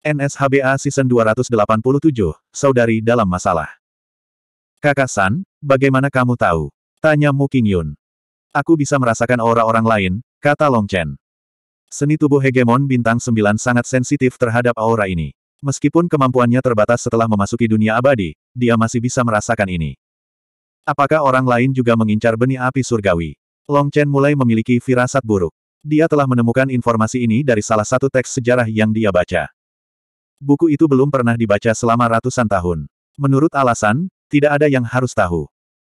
NSHBA Season 287, Saudari dalam Masalah. Kakak San, bagaimana kamu tahu? Tanya Mu Yun. Aku bisa merasakan aura orang lain, kata Long Chen. Seni tubuh hegemon bintang 9 sangat sensitif terhadap aura ini. Meskipun kemampuannya terbatas setelah memasuki dunia abadi, dia masih bisa merasakan ini. Apakah orang lain juga mengincar benih api surgawi? Long Chen mulai memiliki firasat buruk. Dia telah menemukan informasi ini dari salah satu teks sejarah yang dia baca. Buku itu belum pernah dibaca selama ratusan tahun. Menurut alasan, tidak ada yang harus tahu.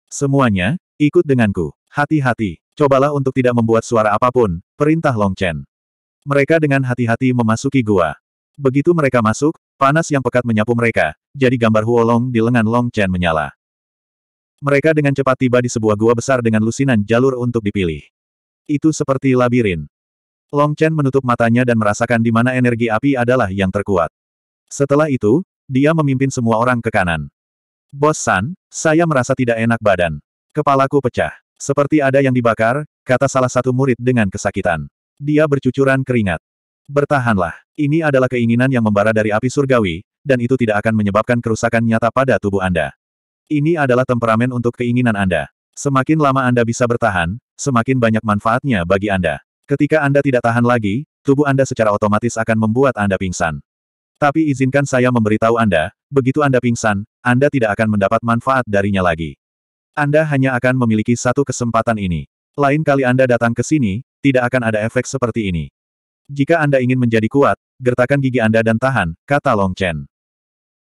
Semuanya, ikut denganku. Hati-hati, cobalah untuk tidak membuat suara apapun, perintah Long Chen. Mereka dengan hati-hati memasuki gua. Begitu mereka masuk, panas yang pekat menyapu mereka, jadi gambar Huolong di lengan Long Chen menyala. Mereka dengan cepat tiba di sebuah gua besar dengan lusinan jalur untuk dipilih. Itu seperti labirin. Long Chen menutup matanya dan merasakan di mana energi api adalah yang terkuat. Setelah itu, dia memimpin semua orang ke kanan. Bos San, saya merasa tidak enak badan. Kepalaku pecah. Seperti ada yang dibakar, kata salah satu murid dengan kesakitan. Dia bercucuran keringat. Bertahanlah, ini adalah keinginan yang membara dari api surgawi, dan itu tidak akan menyebabkan kerusakan nyata pada tubuh Anda. Ini adalah temperamen untuk keinginan Anda. Semakin lama Anda bisa bertahan, semakin banyak manfaatnya bagi Anda. Ketika Anda tidak tahan lagi, tubuh Anda secara otomatis akan membuat Anda pingsan. Tapi izinkan saya memberitahu Anda, begitu Anda pingsan, Anda tidak akan mendapat manfaat darinya lagi. Anda hanya akan memiliki satu kesempatan ini. Lain kali Anda datang ke sini, tidak akan ada efek seperti ini. Jika Anda ingin menjadi kuat, gertakan gigi Anda dan tahan, kata Long Chen.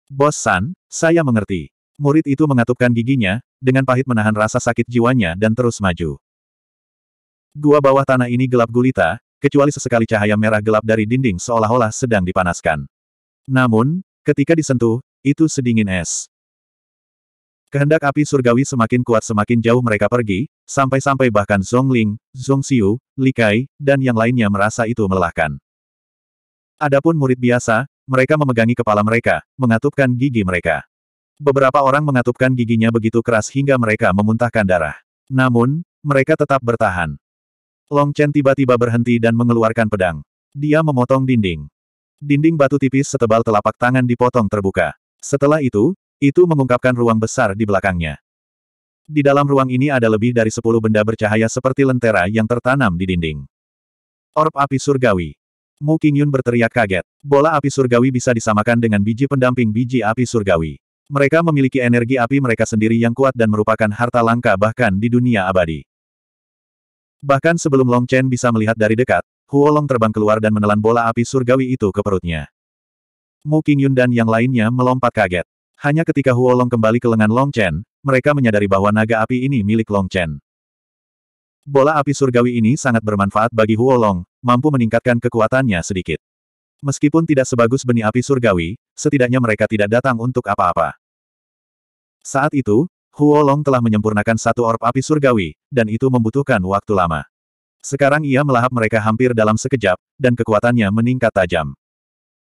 Bos San, saya mengerti. Murid itu mengatupkan giginya, dengan pahit menahan rasa sakit jiwanya dan terus maju. Gua bawah tanah ini gelap gulita, kecuali sesekali cahaya merah gelap dari dinding seolah-olah sedang dipanaskan. Namun, ketika disentuh, itu sedingin es. Kehendak api surgawi semakin kuat semakin jauh mereka pergi, sampai-sampai bahkan Zhongling, Zhongxiu, Likai, dan yang lainnya merasa itu melelahkan. Adapun murid biasa, mereka memegangi kepala mereka, mengatupkan gigi mereka. Beberapa orang mengatupkan giginya begitu keras hingga mereka memuntahkan darah. Namun, mereka tetap bertahan. Long Chen tiba-tiba berhenti dan mengeluarkan pedang. Dia memotong dinding. Dinding batu tipis setebal telapak tangan dipotong terbuka. Setelah itu, itu mengungkapkan ruang besar di belakangnya. Di dalam ruang ini ada lebih dari sepuluh benda bercahaya seperti lentera yang tertanam di dinding. Orb api surgawi. Mu Qingyun berteriak kaget. Bola api surgawi bisa disamakan dengan biji pendamping biji api surgawi. Mereka memiliki energi api mereka sendiri yang kuat dan merupakan harta langka bahkan di dunia abadi. Bahkan sebelum Long Chen bisa melihat dari dekat, Huolong terbang keluar dan menelan bola api surgawi itu ke perutnya. Mu Qingyun dan yang lainnya melompat kaget. Hanya ketika Huolong kembali ke lengan Long Chen, mereka menyadari bahwa naga api ini milik Long Chen. Bola api surgawi ini sangat bermanfaat bagi Huolong, mampu meningkatkan kekuatannya sedikit. Meskipun tidak sebagus benih api surgawi, setidaknya mereka tidak datang untuk apa-apa. Saat itu, Huolong telah menyempurnakan satu orb api surgawi, dan itu membutuhkan waktu lama. Sekarang ia melahap mereka hampir dalam sekejap, dan kekuatannya meningkat tajam.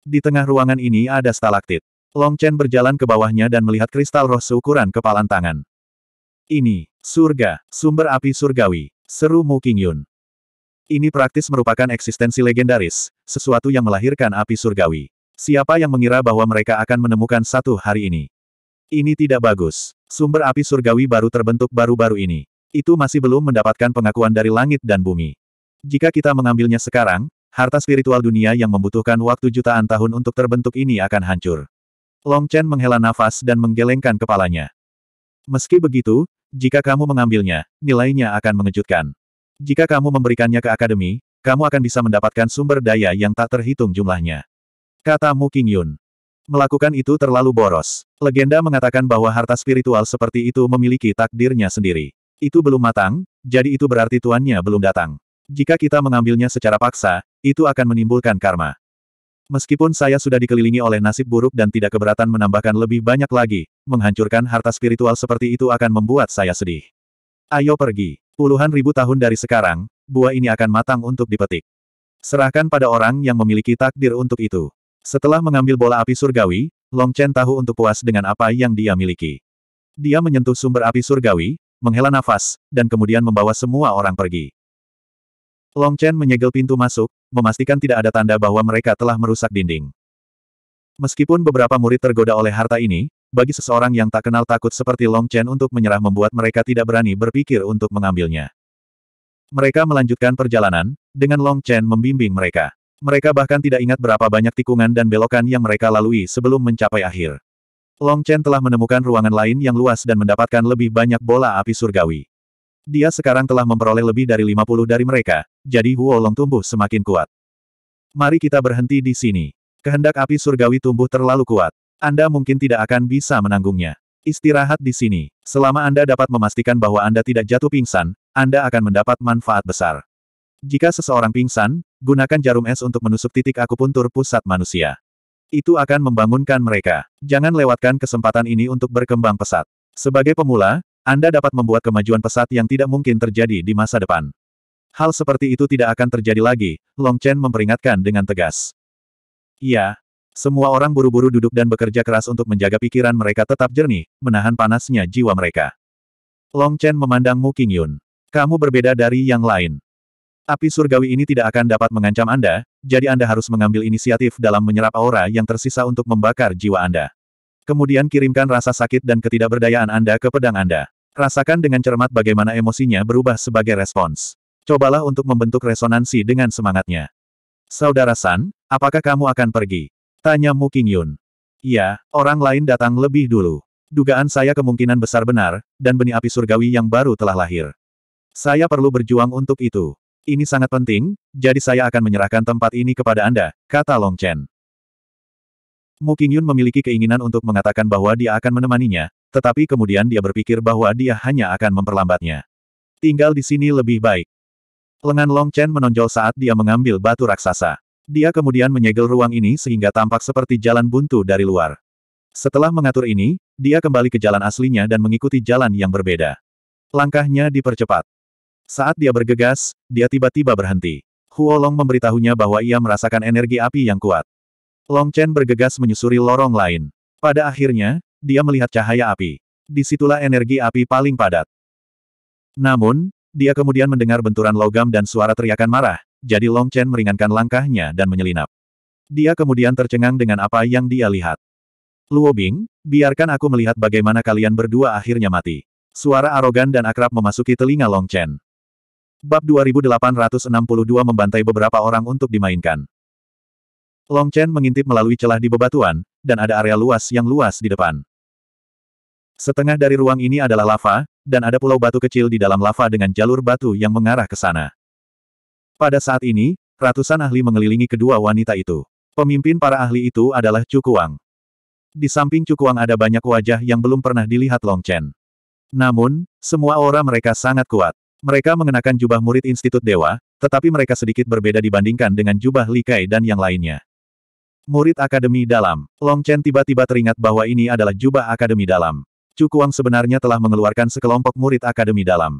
Di tengah ruangan ini ada stalaktit. Long Chen berjalan ke bawahnya dan melihat kristal roh seukuran kepalan tangan. Ini, surga, sumber api surgawi, seru Mu Yun. Ini praktis merupakan eksistensi legendaris, sesuatu yang melahirkan api surgawi. Siapa yang mengira bahwa mereka akan menemukan satu hari ini? Ini tidak bagus. Sumber api surgawi baru terbentuk baru-baru ini itu masih belum mendapatkan pengakuan dari langit dan bumi. Jika kita mengambilnya sekarang, harta spiritual dunia yang membutuhkan waktu jutaan tahun untuk terbentuk ini akan hancur. Long Chen menghela nafas dan menggelengkan kepalanya. Meski begitu, jika kamu mengambilnya, nilainya akan mengejutkan. Jika kamu memberikannya ke akademi, kamu akan bisa mendapatkan sumber daya yang tak terhitung jumlahnya. Kata Mu King Yun. Melakukan itu terlalu boros. Legenda mengatakan bahwa harta spiritual seperti itu memiliki takdirnya sendiri. Itu belum matang, jadi itu berarti tuannya belum datang. Jika kita mengambilnya secara paksa, itu akan menimbulkan karma. Meskipun saya sudah dikelilingi oleh nasib buruk dan tidak keberatan menambahkan lebih banyak lagi, menghancurkan harta spiritual seperti itu akan membuat saya sedih. Ayo pergi. Puluhan ribu tahun dari sekarang, buah ini akan matang untuk dipetik. Serahkan pada orang yang memiliki takdir untuk itu. Setelah mengambil bola api surgawi, Long Chen tahu untuk puas dengan apa yang dia miliki. Dia menyentuh sumber api surgawi, menghela nafas, dan kemudian membawa semua orang pergi. Long Chen menyegel pintu masuk, memastikan tidak ada tanda bahwa mereka telah merusak dinding. Meskipun beberapa murid tergoda oleh harta ini, bagi seseorang yang tak kenal takut seperti Long Chen untuk menyerah membuat mereka tidak berani berpikir untuk mengambilnya. Mereka melanjutkan perjalanan, dengan Long Chen membimbing mereka. Mereka bahkan tidak ingat berapa banyak tikungan dan belokan yang mereka lalui sebelum mencapai akhir. Long Chen telah menemukan ruangan lain yang luas dan mendapatkan lebih banyak bola api surgawi. Dia sekarang telah memperoleh lebih dari 50 dari mereka, jadi Huo Long tumbuh semakin kuat. Mari kita berhenti di sini. Kehendak api surgawi tumbuh terlalu kuat. Anda mungkin tidak akan bisa menanggungnya. Istirahat di sini. Selama Anda dapat memastikan bahwa Anda tidak jatuh pingsan, Anda akan mendapat manfaat besar. Jika seseorang pingsan, gunakan jarum es untuk menusuk titik akupuntur pusat manusia. Itu akan membangunkan mereka. Jangan lewatkan kesempatan ini untuk berkembang pesat. Sebagai pemula, Anda dapat membuat kemajuan pesat yang tidak mungkin terjadi di masa depan. Hal seperti itu tidak akan terjadi lagi, Long Chen memperingatkan dengan tegas. Iya. Semua orang buru-buru duduk dan bekerja keras untuk menjaga pikiran mereka tetap jernih, menahan panasnya jiwa mereka. Long Chen memandang Mu Qingyun. Kamu berbeda dari yang lain. Api surgawi ini tidak akan dapat mengancam Anda, jadi Anda harus mengambil inisiatif dalam menyerap aura yang tersisa untuk membakar jiwa Anda. Kemudian kirimkan rasa sakit dan ketidakberdayaan Anda ke pedang Anda. Rasakan dengan cermat bagaimana emosinya berubah sebagai respons. Cobalah untuk membentuk resonansi dengan semangatnya. Saudara San, apakah kamu akan pergi? Tanya Mu Yun. Ya, orang lain datang lebih dulu. Dugaan saya kemungkinan besar benar, dan benih api surgawi yang baru telah lahir. Saya perlu berjuang untuk itu. Ini sangat penting, jadi saya akan menyerahkan tempat ini kepada Anda, kata Long Chen. Mu Qingyun memiliki keinginan untuk mengatakan bahwa dia akan menemaninya, tetapi kemudian dia berpikir bahwa dia hanya akan memperlambatnya. Tinggal di sini lebih baik. Lengan Long Chen menonjol saat dia mengambil batu raksasa. Dia kemudian menyegel ruang ini sehingga tampak seperti jalan buntu dari luar. Setelah mengatur ini, dia kembali ke jalan aslinya dan mengikuti jalan yang berbeda. Langkahnya dipercepat. Saat dia bergegas, dia tiba-tiba berhenti. Huolong memberitahunya bahwa ia merasakan energi api yang kuat. Long Chen bergegas menyusuri lorong lain. Pada akhirnya, dia melihat cahaya api. Disitulah energi api paling padat. Namun, dia kemudian mendengar benturan logam dan suara teriakan marah, jadi Long Chen meringankan langkahnya dan menyelinap. Dia kemudian tercengang dengan apa yang dia lihat. Luo Bing, biarkan aku melihat bagaimana kalian berdua akhirnya mati. Suara arogan dan akrab memasuki telinga Long Chen. Bab 2862 membantai beberapa orang untuk dimainkan. Long Chen mengintip melalui celah di bebatuan, dan ada area luas yang luas di depan. Setengah dari ruang ini adalah lava, dan ada pulau batu kecil di dalam lava dengan jalur batu yang mengarah ke sana. Pada saat ini, ratusan ahli mengelilingi kedua wanita itu. Pemimpin para ahli itu adalah Chu Kuang. Di samping Chu Kuang ada banyak wajah yang belum pernah dilihat Long Chen. Namun, semua aura mereka sangat kuat. Mereka mengenakan jubah murid Institut Dewa, tetapi mereka sedikit berbeda dibandingkan dengan jubah Likai dan yang lainnya. Murid Akademi Dalam, Long Chen tiba-tiba teringat bahwa ini adalah jubah Akademi Dalam. Chu Kuang sebenarnya telah mengeluarkan sekelompok murid Akademi Dalam.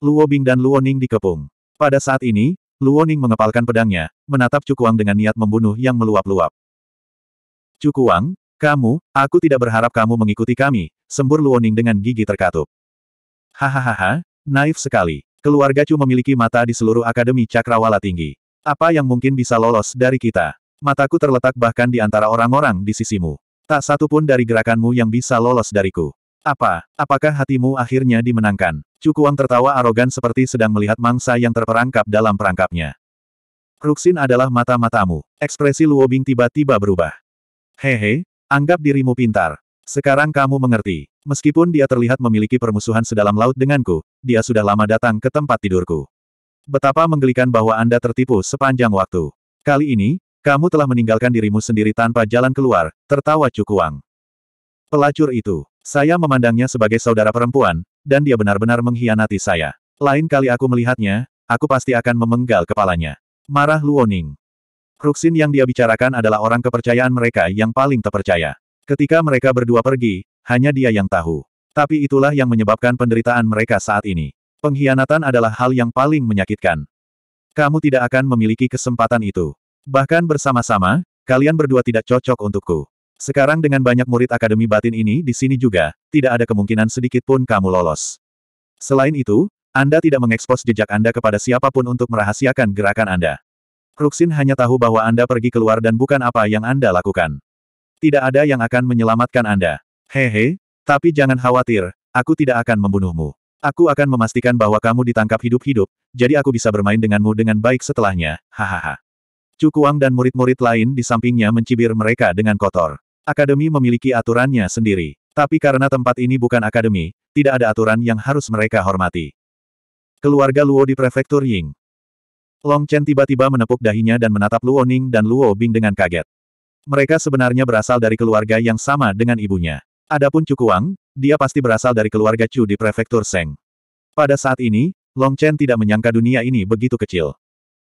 Luo Bing dan Luo Ning dikepung. Pada saat ini, Luo Ning mengepalkan pedangnya, menatap Chu Kuang dengan niat membunuh yang meluap-luap. Chu Kuang, kamu, aku tidak berharap kamu mengikuti kami, sembur Luo Ning dengan gigi terkatup. Hahaha, Naif sekali. Keluarga Chu memiliki mata di seluruh Akademi Cakrawala Tinggi. Apa yang mungkin bisa lolos dari kita? Mataku terletak bahkan di antara orang-orang di sisimu. Tak satu pun dari gerakanmu yang bisa lolos dariku. Apa, apakah hatimu akhirnya dimenangkan? Kuang tertawa arogan seperti sedang melihat mangsa yang terperangkap dalam perangkapnya. Ruxin adalah mata-matamu. Ekspresi Luobing tiba-tiba berubah. Hehe, anggap dirimu pintar. Sekarang kamu mengerti. Meskipun dia terlihat memiliki permusuhan sedalam laut denganku, dia sudah lama datang ke tempat tidurku. Betapa menggelikan bahwa Anda tertipu sepanjang waktu. Kali ini, kamu telah meninggalkan dirimu sendiri tanpa jalan keluar, tertawa Cukuang. Pelacur itu, saya memandangnya sebagai saudara perempuan, dan dia benar-benar mengkhianati saya. Lain kali aku melihatnya, aku pasti akan memenggal kepalanya. Marah Luoning. Ruxin yang dia bicarakan adalah orang kepercayaan mereka yang paling terpercaya. Ketika mereka berdua pergi, hanya dia yang tahu. Tapi itulah yang menyebabkan penderitaan mereka saat ini. Pengkhianatan adalah hal yang paling menyakitkan. Kamu tidak akan memiliki kesempatan itu. Bahkan bersama-sama, kalian berdua tidak cocok untukku. Sekarang dengan banyak murid Akademi Batin ini di sini juga, tidak ada kemungkinan sedikit pun kamu lolos. Selain itu, Anda tidak mengekspos jejak Anda kepada siapapun untuk merahasiakan gerakan Anda. Kruxin hanya tahu bahwa Anda pergi keluar dan bukan apa yang Anda lakukan. Tidak ada yang akan menyelamatkan Anda. Hehe, tapi jangan khawatir, aku tidak akan membunuhmu. Aku akan memastikan bahwa kamu ditangkap hidup-hidup, jadi aku bisa bermain denganmu dengan baik setelahnya, hahaha. Cukuang dan murid-murid lain di sampingnya mencibir mereka dengan kotor. Akademi memiliki aturannya sendiri. Tapi karena tempat ini bukan akademi, tidak ada aturan yang harus mereka hormati. Keluarga Luo di prefektur Ying. Long Chen tiba-tiba menepuk dahinya dan menatap Luo Ning dan Luo Bing dengan kaget. Mereka sebenarnya berasal dari keluarga yang sama dengan ibunya. Adapun Cukuang, Kuang, dia pasti berasal dari keluarga Chu di prefektur Seng. Pada saat ini, Long Chen tidak menyangka dunia ini begitu kecil.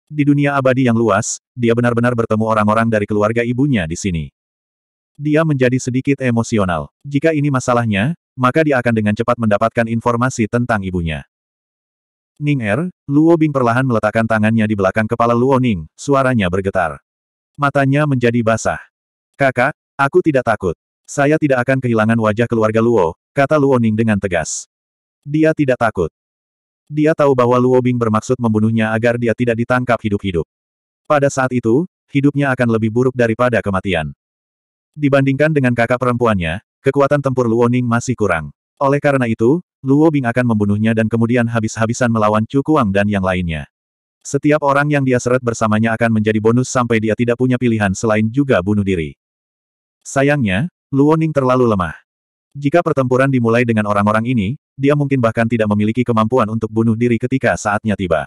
Di dunia abadi yang luas, dia benar-benar bertemu orang-orang dari keluarga ibunya di sini. Dia menjadi sedikit emosional. Jika ini masalahnya, maka dia akan dengan cepat mendapatkan informasi tentang ibunya. Ning Er, Luo Bing perlahan meletakkan tangannya di belakang kepala Luo Ning, suaranya bergetar. Matanya menjadi basah. Kakak, aku tidak takut. Saya tidak akan kehilangan wajah keluarga Luo, kata Luo Ning dengan tegas. Dia tidak takut. Dia tahu bahwa Luo Bing bermaksud membunuhnya agar dia tidak ditangkap hidup-hidup. Pada saat itu, hidupnya akan lebih buruk daripada kematian. Dibandingkan dengan kakak perempuannya, kekuatan tempur Luo Ning masih kurang. Oleh karena itu, Luo Bing akan membunuhnya dan kemudian habis-habisan melawan Chu Kuang dan yang lainnya. Setiap orang yang dia seret bersamanya akan menjadi bonus sampai dia tidak punya pilihan selain juga bunuh diri. Sayangnya, Luoning terlalu lemah. Jika pertempuran dimulai dengan orang-orang ini, dia mungkin bahkan tidak memiliki kemampuan untuk bunuh diri ketika saatnya tiba.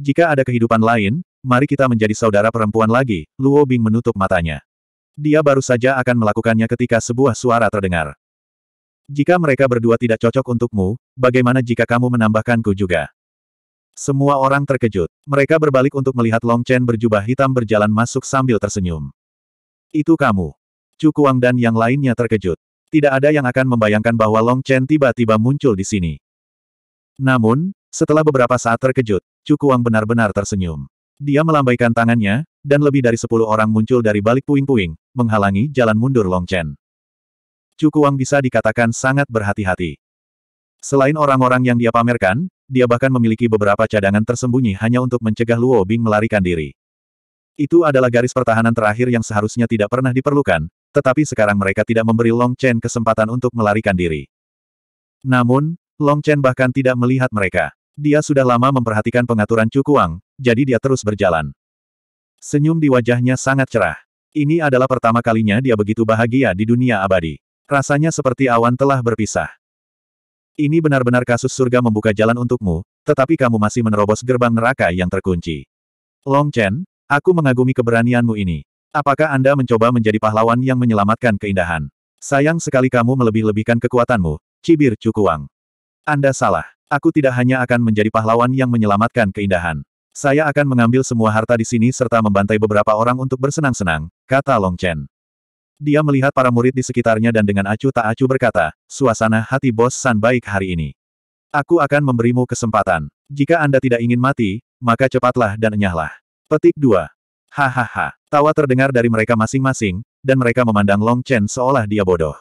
Jika ada kehidupan lain, mari kita menjadi saudara perempuan lagi, Luo Bing menutup matanya. Dia baru saja akan melakukannya ketika sebuah suara terdengar. Jika mereka berdua tidak cocok untukmu, bagaimana jika kamu menambahkanku juga? Semua orang terkejut. Mereka berbalik untuk melihat Long Chen berjubah hitam berjalan masuk sambil tersenyum. Itu kamu. Chu Kuang dan yang lainnya terkejut. Tidak ada yang akan membayangkan bahwa Long Chen tiba-tiba muncul di sini. Namun, setelah beberapa saat terkejut, Chu Kuang benar-benar tersenyum. Dia melambaikan tangannya, dan lebih dari sepuluh orang muncul dari balik puing-puing, menghalangi jalan mundur Long Chen. Chu Kuang bisa dikatakan sangat berhati-hati. Selain orang-orang yang dia pamerkan, dia bahkan memiliki beberapa cadangan tersembunyi hanya untuk mencegah Luo Bing melarikan diri. Itu adalah garis pertahanan terakhir yang seharusnya tidak pernah diperlukan, tetapi sekarang mereka tidak memberi Long Chen kesempatan untuk melarikan diri. Namun, Long Chen bahkan tidak melihat mereka. Dia sudah lama memperhatikan pengaturan Kuang, jadi dia terus berjalan. Senyum di wajahnya sangat cerah. Ini adalah pertama kalinya dia begitu bahagia di dunia abadi. Rasanya seperti awan telah berpisah. Ini benar-benar kasus surga membuka jalan untukmu, tetapi kamu masih menerobos gerbang neraka yang terkunci. Long Chen, aku mengagumi keberanianmu ini. Apakah Anda mencoba menjadi pahlawan yang menyelamatkan keindahan? Sayang sekali kamu melebih-lebihkan kekuatanmu, cibir Cukuang. Anda salah. Aku tidak hanya akan menjadi pahlawan yang menyelamatkan keindahan. Saya akan mengambil semua harta di sini serta membantai beberapa orang untuk bersenang-senang, kata Long Chen. Dia melihat para murid di sekitarnya dan dengan acuh tak acuh berkata, suasana hati bos San baik hari ini. Aku akan memberimu kesempatan. Jika Anda tidak ingin mati, maka cepatlah dan enyahlah. Petik 2. Hahaha. Tawa terdengar dari mereka masing-masing, dan mereka memandang Long Chen seolah dia bodoh.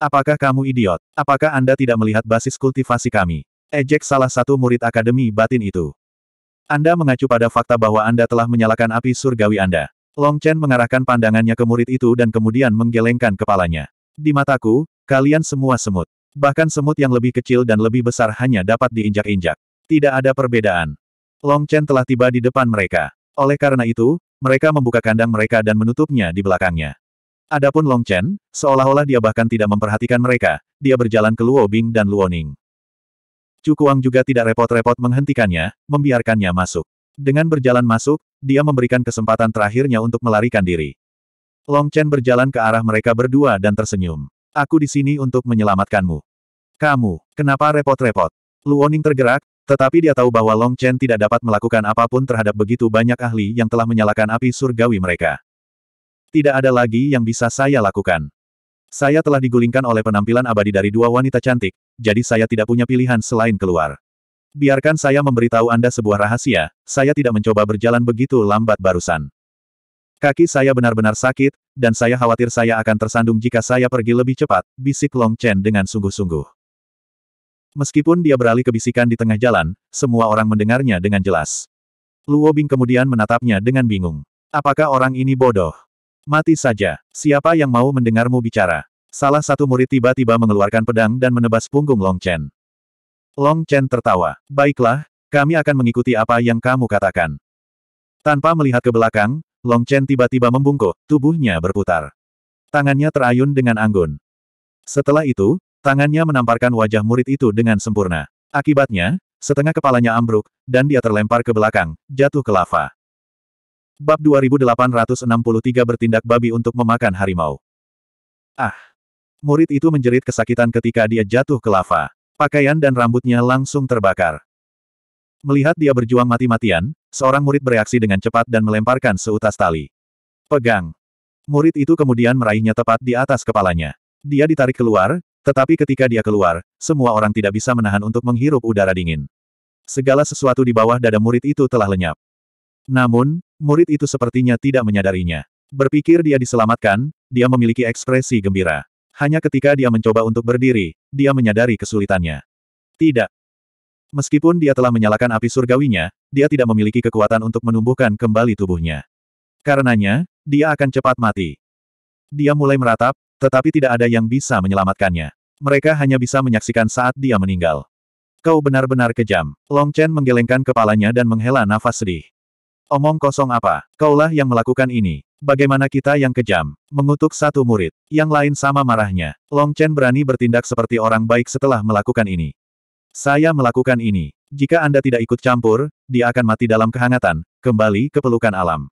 Apakah kamu idiot? Apakah Anda tidak melihat basis kultivasi kami? Ejek salah satu murid akademi batin itu. Anda mengacu pada fakta bahwa Anda telah menyalakan api surgawi Anda. Long Chen mengarahkan pandangannya ke murid itu dan kemudian menggelengkan kepalanya. Di mataku, kalian semua semut. Bahkan semut yang lebih kecil dan lebih besar hanya dapat diinjak-injak. Tidak ada perbedaan. Long Chen telah tiba di depan mereka. Oleh karena itu, mereka membuka kandang mereka dan menutupnya di belakangnya. Adapun Long Chen, seolah-olah dia bahkan tidak memperhatikan mereka, dia berjalan ke Luo Bing dan Luo Ning. Kuang juga tidak repot-repot menghentikannya, membiarkannya masuk. Dengan berjalan masuk, dia memberikan kesempatan terakhirnya untuk melarikan diri. Long Chen berjalan ke arah mereka berdua dan tersenyum. Aku di sini untuk menyelamatkanmu. Kamu, kenapa repot-repot? Luoning tergerak, tetapi dia tahu bahwa Long Chen tidak dapat melakukan apapun terhadap begitu banyak ahli yang telah menyalakan api surgawi mereka. Tidak ada lagi yang bisa saya lakukan. Saya telah digulingkan oleh penampilan abadi dari dua wanita cantik, jadi saya tidak punya pilihan selain keluar. Biarkan saya memberitahu Anda sebuah rahasia, saya tidak mencoba berjalan begitu lambat barusan. Kaki saya benar-benar sakit, dan saya khawatir saya akan tersandung jika saya pergi lebih cepat, bisik Long Chen dengan sungguh-sungguh. Meskipun dia beralih kebisikan di tengah jalan, semua orang mendengarnya dengan jelas. Luo Bing kemudian menatapnya dengan bingung. Apakah orang ini bodoh? Mati saja. Siapa yang mau mendengarmu bicara? Salah satu murid tiba-tiba mengeluarkan pedang dan menebas punggung Long Chen. Long Chen tertawa. Baiklah, kami akan mengikuti apa yang kamu katakan. Tanpa melihat ke belakang, Long Chen tiba-tiba membungkuk, tubuhnya berputar. Tangannya terayun dengan anggun. Setelah itu, tangannya menamparkan wajah murid itu dengan sempurna. Akibatnya, setengah kepalanya ambruk, dan dia terlempar ke belakang, jatuh ke lava. Bab 2863 bertindak babi untuk memakan harimau. Ah! Murid itu menjerit kesakitan ketika dia jatuh ke lava. Pakaian dan rambutnya langsung terbakar. Melihat dia berjuang mati-matian, seorang murid bereaksi dengan cepat dan melemparkan seutas tali. Pegang. Murid itu kemudian meraihnya tepat di atas kepalanya. Dia ditarik keluar, tetapi ketika dia keluar, semua orang tidak bisa menahan untuk menghirup udara dingin. Segala sesuatu di bawah dada murid itu telah lenyap. Namun, murid itu sepertinya tidak menyadarinya. Berpikir dia diselamatkan, dia memiliki ekspresi gembira. Hanya ketika dia mencoba untuk berdiri, dia menyadari kesulitannya. Tidak. Meskipun dia telah menyalakan api surgawinya, dia tidak memiliki kekuatan untuk menumbuhkan kembali tubuhnya. Karenanya, dia akan cepat mati. Dia mulai meratap, tetapi tidak ada yang bisa menyelamatkannya. Mereka hanya bisa menyaksikan saat dia meninggal. Kau benar-benar kejam. Long Chen menggelengkan kepalanya dan menghela nafas sedih. Omong kosong apa? Kaulah yang melakukan ini. Bagaimana kita yang kejam? Mengutuk satu murid. Yang lain sama marahnya. Long Chen berani bertindak seperti orang baik setelah melakukan ini. Saya melakukan ini. Jika Anda tidak ikut campur, dia akan mati dalam kehangatan, kembali ke pelukan alam.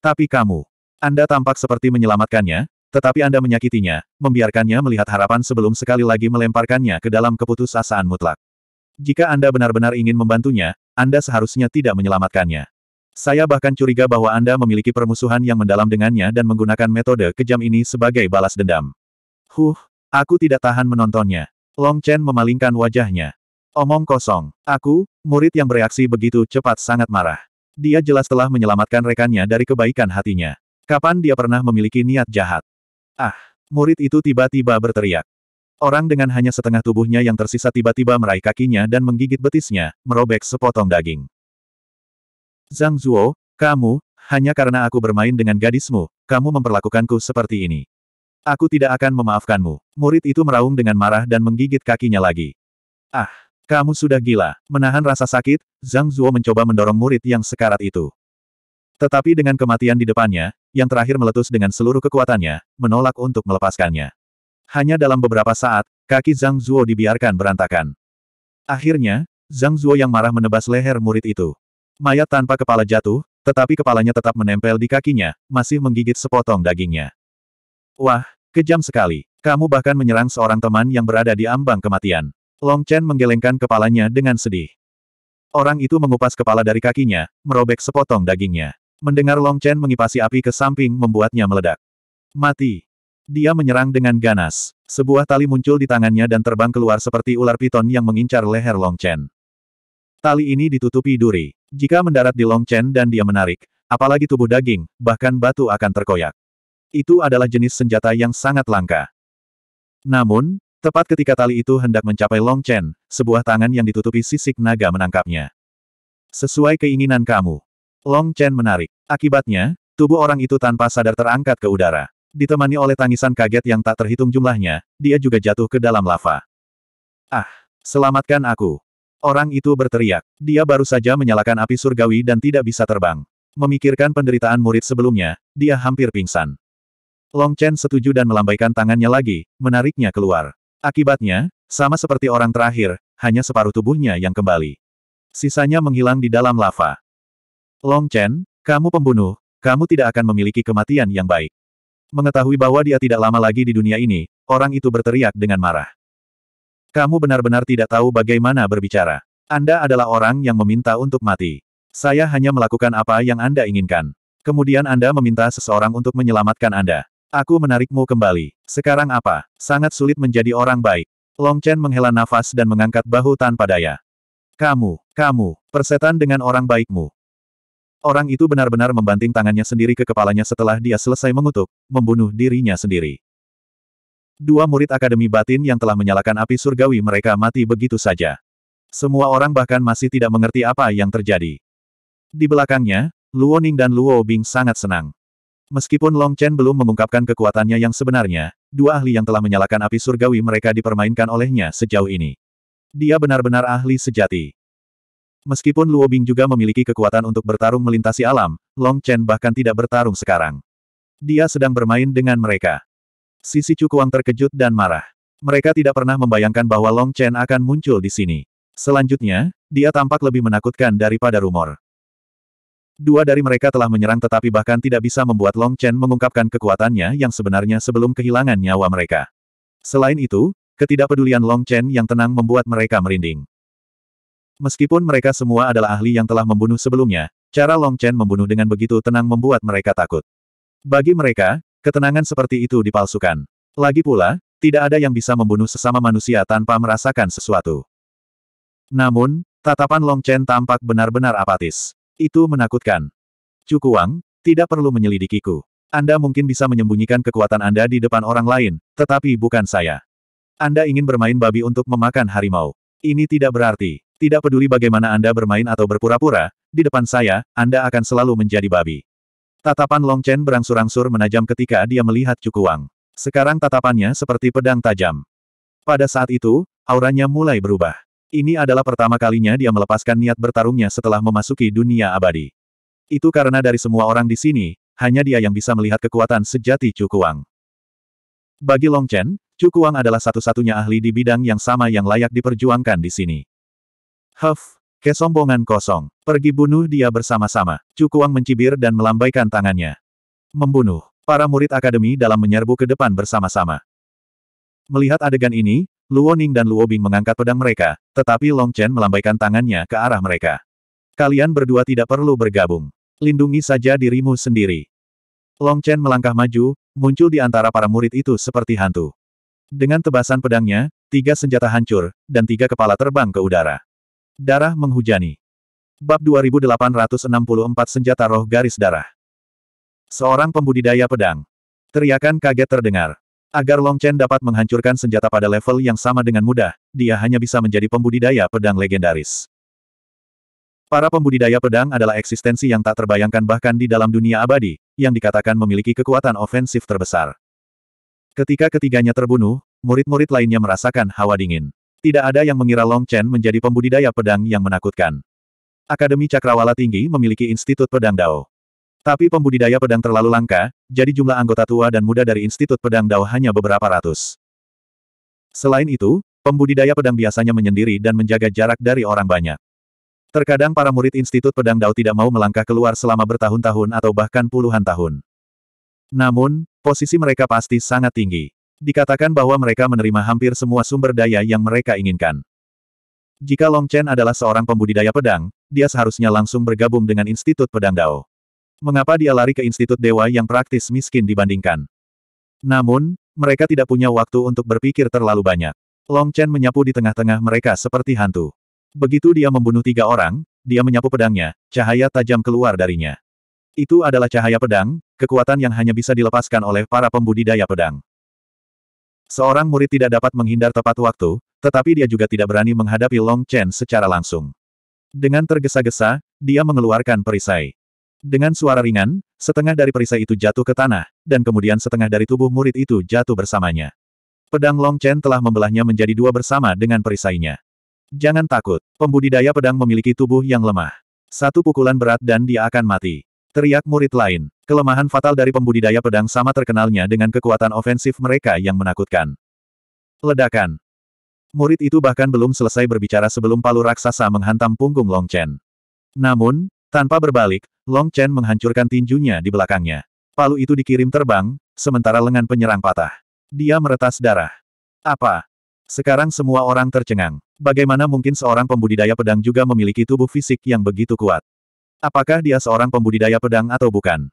Tapi kamu. Anda tampak seperti menyelamatkannya, tetapi Anda menyakitinya, membiarkannya melihat harapan sebelum sekali lagi melemparkannya ke dalam keputusasaan mutlak. Jika Anda benar-benar ingin membantunya, Anda seharusnya tidak menyelamatkannya. Saya bahkan curiga bahwa Anda memiliki permusuhan yang mendalam dengannya dan menggunakan metode kejam ini sebagai balas dendam. Huh, aku tidak tahan menontonnya. Long Chen memalingkan wajahnya. Omong kosong. Aku, murid yang bereaksi begitu cepat sangat marah. Dia jelas telah menyelamatkan rekannya dari kebaikan hatinya. Kapan dia pernah memiliki niat jahat? Ah, murid itu tiba-tiba berteriak. Orang dengan hanya setengah tubuhnya yang tersisa tiba-tiba meraih kakinya dan menggigit betisnya, merobek sepotong daging. Zhang Zuo, kamu, hanya karena aku bermain dengan gadismu, kamu memperlakukanku seperti ini. Aku tidak akan memaafkanmu. Murid itu meraung dengan marah dan menggigit kakinya lagi. Ah, kamu sudah gila. Menahan rasa sakit, Zhang Zuo mencoba mendorong murid yang sekarat itu. Tetapi dengan kematian di depannya, yang terakhir meletus dengan seluruh kekuatannya, menolak untuk melepaskannya. Hanya dalam beberapa saat, kaki Zhang Zuo dibiarkan berantakan. Akhirnya, Zhang Zuo yang marah menebas leher murid itu. Mayat tanpa kepala jatuh, tetapi kepalanya tetap menempel di kakinya, masih menggigit sepotong dagingnya. Wah, kejam sekali. Kamu bahkan menyerang seorang teman yang berada di ambang kematian. Long Chen menggelengkan kepalanya dengan sedih. Orang itu mengupas kepala dari kakinya, merobek sepotong dagingnya. Mendengar Long Chen mengipasi api ke samping membuatnya meledak. Mati. Dia menyerang dengan ganas. Sebuah tali muncul di tangannya dan terbang keluar seperti ular piton yang mengincar leher Long Chen. Tali ini ditutupi duri. Jika mendarat di Long Chen dan dia menarik, apalagi tubuh daging, bahkan batu akan terkoyak. Itu adalah jenis senjata yang sangat langka. Namun, tepat ketika tali itu hendak mencapai Long Chen, sebuah tangan yang ditutupi sisik naga menangkapnya. Sesuai keinginan kamu. Long Chen menarik. Akibatnya, tubuh orang itu tanpa sadar terangkat ke udara. Ditemani oleh tangisan kaget yang tak terhitung jumlahnya, dia juga jatuh ke dalam lava. Ah, selamatkan aku. Orang itu berteriak. Dia baru saja menyalakan api surgawi dan tidak bisa terbang. Memikirkan penderitaan murid sebelumnya, dia hampir pingsan. Long Chen setuju dan melambaikan tangannya lagi, menariknya keluar. Akibatnya, sama seperti orang terakhir, hanya separuh tubuhnya yang kembali. Sisanya menghilang di dalam lava. Long Chen, kamu pembunuh, kamu tidak akan memiliki kematian yang baik. Mengetahui bahwa dia tidak lama lagi di dunia ini, orang itu berteriak dengan marah. Kamu benar-benar tidak tahu bagaimana berbicara. Anda adalah orang yang meminta untuk mati. Saya hanya melakukan apa yang Anda inginkan. Kemudian Anda meminta seseorang untuk menyelamatkan Anda. Aku menarikmu kembali. Sekarang apa? Sangat sulit menjadi orang baik. Long Chen menghela nafas dan mengangkat bahu tanpa daya. Kamu, kamu, persetan dengan orang baikmu. Orang itu benar-benar membanting tangannya sendiri ke kepalanya setelah dia selesai mengutuk, membunuh dirinya sendiri. Dua murid Akademi Batin yang telah menyalakan api surgawi mereka mati begitu saja. Semua orang bahkan masih tidak mengerti apa yang terjadi. Di belakangnya, Luo Ning dan Luo Bing sangat senang. Meskipun Long Chen belum mengungkapkan kekuatannya yang sebenarnya, dua ahli yang telah menyalakan api surgawi mereka dipermainkan olehnya sejauh ini. Dia benar-benar ahli sejati. Meskipun Luo Bing juga memiliki kekuatan untuk bertarung melintasi alam, Long Chen bahkan tidak bertarung sekarang. Dia sedang bermain dengan mereka. Sisi Cukuang terkejut dan marah. Mereka tidak pernah membayangkan bahwa Long Chen akan muncul di sini. Selanjutnya, dia tampak lebih menakutkan daripada rumor. Dua dari mereka telah menyerang tetapi bahkan tidak bisa membuat Long Chen mengungkapkan kekuatannya yang sebenarnya sebelum kehilangan nyawa mereka. Selain itu, ketidakpedulian Long Chen yang tenang membuat mereka merinding. Meskipun mereka semua adalah ahli yang telah membunuh sebelumnya, cara Long Chen membunuh dengan begitu tenang membuat mereka takut. Bagi mereka, Ketenangan seperti itu dipalsukan. Lagi pula, tidak ada yang bisa membunuh sesama manusia tanpa merasakan sesuatu. Namun, tatapan Long Chen tampak benar-benar apatis. Itu menakutkan. Cukuang, tidak perlu menyelidikiku. Anda mungkin bisa menyembunyikan kekuatan Anda di depan orang lain, tetapi bukan saya. Anda ingin bermain babi untuk memakan harimau. Ini tidak berarti, tidak peduli bagaimana Anda bermain atau berpura-pura, di depan saya, Anda akan selalu menjadi babi. Tatapan Long Chen berangsur-angsur menajam ketika dia melihat Cukuang. Sekarang tatapannya seperti pedang tajam. Pada saat itu, auranya mulai berubah. Ini adalah pertama kalinya dia melepaskan niat bertarungnya setelah memasuki dunia abadi. Itu karena dari semua orang di sini, hanya dia yang bisa melihat kekuatan sejati Cukuang. Bagi Long Chen, Cukuang adalah satu-satunya ahli di bidang yang sama yang layak diperjuangkan di sini. Huff, Kesombongan kosong. Pergi bunuh dia bersama-sama. Cukuang mencibir dan melambaikan tangannya. Membunuh. Para murid akademi dalam menyerbu ke depan bersama-sama. Melihat adegan ini, Luo Ning dan Luo Bing mengangkat pedang mereka, tetapi Long Chen melambaikan tangannya ke arah mereka. Kalian berdua tidak perlu bergabung. Lindungi saja dirimu sendiri. Long Chen melangkah maju, muncul di antara para murid itu seperti hantu. Dengan tebasan pedangnya, tiga senjata hancur, dan tiga kepala terbang ke udara. Darah menghujani. Bab 2864 Senjata Roh Garis Darah. Seorang pembudidaya pedang. Teriakan kaget terdengar. Agar Long Chen dapat menghancurkan senjata pada level yang sama dengan mudah, dia hanya bisa menjadi pembudidaya pedang legendaris. Para pembudidaya pedang adalah eksistensi yang tak terbayangkan bahkan di dalam dunia abadi, yang dikatakan memiliki kekuatan ofensif terbesar. Ketika ketiganya terbunuh, murid-murid lainnya merasakan hawa dingin. Tidak ada yang mengira Long Chen menjadi pembudidaya pedang yang menakutkan. Akademi Cakrawala Tinggi memiliki Institut Pedang Dao. Tapi pembudidaya pedang terlalu langka, jadi jumlah anggota tua dan muda dari Institut Pedang Dao hanya beberapa ratus. Selain itu, pembudidaya pedang biasanya menyendiri dan menjaga jarak dari orang banyak. Terkadang para murid Institut Pedang Dao tidak mau melangkah keluar selama bertahun-tahun atau bahkan puluhan tahun. Namun, posisi mereka pasti sangat tinggi dikatakan bahwa mereka menerima hampir semua sumber daya yang mereka inginkan. Jika Long Chen adalah seorang pembudidaya pedang, dia seharusnya langsung bergabung dengan Institut Pedang Dao. Mengapa dia lari ke Institut Dewa yang praktis miskin dibandingkan? Namun, mereka tidak punya waktu untuk berpikir terlalu banyak. Long Chen menyapu di tengah-tengah mereka seperti hantu. Begitu dia membunuh tiga orang, dia menyapu pedangnya, cahaya tajam keluar darinya. Itu adalah cahaya pedang, kekuatan yang hanya bisa dilepaskan oleh para pembudidaya pedang. Seorang murid tidak dapat menghindar tepat waktu, tetapi dia juga tidak berani menghadapi Long Chen secara langsung. Dengan tergesa-gesa, dia mengeluarkan perisai. Dengan suara ringan, setengah dari perisai itu jatuh ke tanah, dan kemudian setengah dari tubuh murid itu jatuh bersamanya. Pedang Long Chen telah membelahnya menjadi dua bersama dengan perisainya. Jangan takut, pembudidaya pedang memiliki tubuh yang lemah. Satu pukulan berat dan dia akan mati. Teriak murid lain. Kelemahan fatal dari pembudidaya pedang sama terkenalnya dengan kekuatan ofensif mereka yang menakutkan. Ledakan. Murid itu bahkan belum selesai berbicara sebelum palu raksasa menghantam punggung Long Chen. Namun, tanpa berbalik, Long Chen menghancurkan tinjunya di belakangnya. Palu itu dikirim terbang, sementara lengan penyerang patah. Dia meretas darah. Apa? Sekarang semua orang tercengang. Bagaimana mungkin seorang pembudidaya pedang juga memiliki tubuh fisik yang begitu kuat? Apakah dia seorang pembudidaya pedang atau bukan?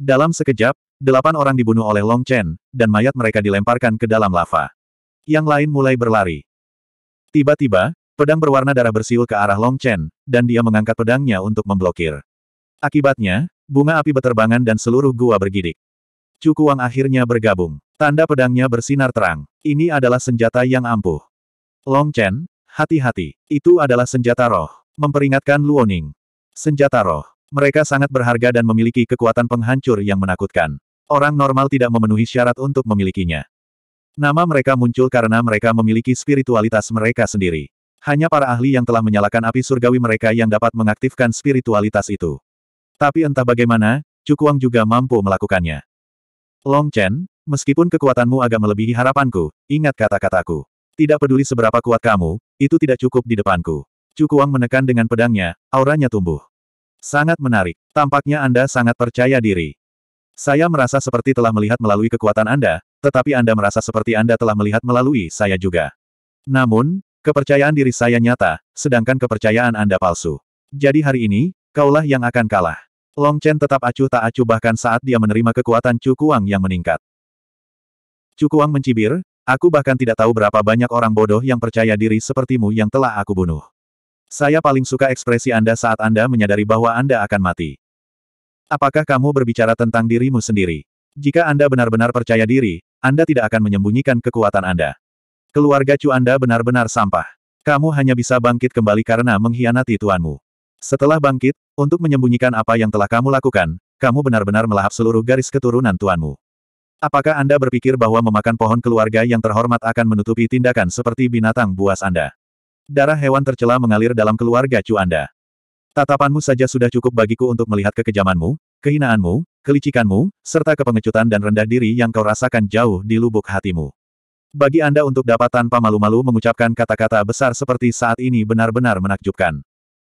Dalam sekejap, delapan orang dibunuh oleh Long Chen, dan mayat mereka dilemparkan ke dalam lava. Yang lain mulai berlari. Tiba-tiba, pedang berwarna darah bersiul ke arah Long Chen, dan dia mengangkat pedangnya untuk memblokir. Akibatnya, bunga api beterbangan dan seluruh gua bergidik. Cukuang akhirnya bergabung. Tanda pedangnya bersinar terang. Ini adalah senjata yang ampuh. Long Chen, hati-hati. Itu adalah senjata roh. Memperingatkan Luoning. Senjata roh. Mereka sangat berharga dan memiliki kekuatan penghancur yang menakutkan. Orang normal tidak memenuhi syarat untuk memilikinya. Nama mereka muncul karena mereka memiliki spiritualitas mereka sendiri. Hanya para ahli yang telah menyalakan api surgawi mereka yang dapat mengaktifkan spiritualitas itu. Tapi entah bagaimana, Cukuang juga mampu melakukannya. Long Chen, meskipun kekuatanmu agak melebihi harapanku, ingat kata-kataku. Tidak peduli seberapa kuat kamu, itu tidak cukup di depanku. Cukuang menekan dengan pedangnya, auranya tumbuh. Sangat menarik. Tampaknya Anda sangat percaya diri. Saya merasa seperti telah melihat melalui kekuatan Anda, tetapi Anda merasa seperti Anda telah melihat melalui saya juga. Namun, kepercayaan diri saya nyata, sedangkan kepercayaan Anda palsu. Jadi hari ini, kaulah yang akan kalah. Long Chen tetap acuh tak acuh bahkan saat dia menerima kekuatan Cukuang yang meningkat. Cukuang mencibir, aku bahkan tidak tahu berapa banyak orang bodoh yang percaya diri sepertimu yang telah aku bunuh. Saya paling suka ekspresi Anda saat Anda menyadari bahwa Anda akan mati. Apakah kamu berbicara tentang dirimu sendiri? Jika Anda benar-benar percaya diri, Anda tidak akan menyembunyikan kekuatan Anda. Keluarga Chu Anda benar-benar sampah. Kamu hanya bisa bangkit kembali karena mengkhianati tuanmu. Setelah bangkit, untuk menyembunyikan apa yang telah kamu lakukan, kamu benar-benar melahap seluruh garis keturunan tuanmu. Apakah Anda berpikir bahwa memakan pohon keluarga yang terhormat akan menutupi tindakan seperti binatang buas Anda? Darah hewan tercela mengalir dalam keluarga Anda. Tatapanmu saja sudah cukup bagiku untuk melihat kekejamanmu, kehinaanmu, kelicikanmu, serta kepengecutan dan rendah diri yang kau rasakan jauh di lubuk hatimu. Bagi Anda untuk dapat tanpa malu-malu mengucapkan kata-kata besar seperti saat ini benar-benar menakjubkan.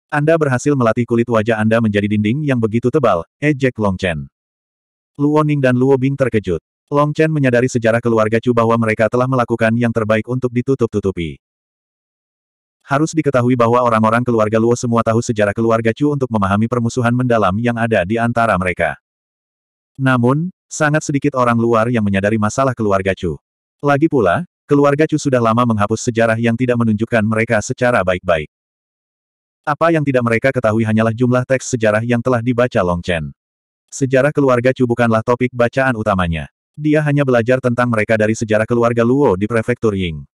Anda berhasil melatih kulit wajah Anda menjadi dinding yang begitu tebal, ejek Long Chen. Luo Luoning dan Luobing terkejut. Long Chen menyadari sejarah keluarga Chu bahwa mereka telah melakukan yang terbaik untuk ditutup-tutupi. Harus diketahui bahwa orang-orang keluarga Luo semua tahu sejarah keluarga Chu untuk memahami permusuhan mendalam yang ada di antara mereka. Namun, sangat sedikit orang luar yang menyadari masalah keluarga Chu. Lagi pula, keluarga Chu sudah lama menghapus sejarah yang tidak menunjukkan mereka secara baik-baik. Apa yang tidak mereka ketahui hanyalah jumlah teks sejarah yang telah dibaca Long Chen. Sejarah keluarga Chu bukanlah topik bacaan utamanya. Dia hanya belajar tentang mereka dari sejarah keluarga Luo di prefektur Ying.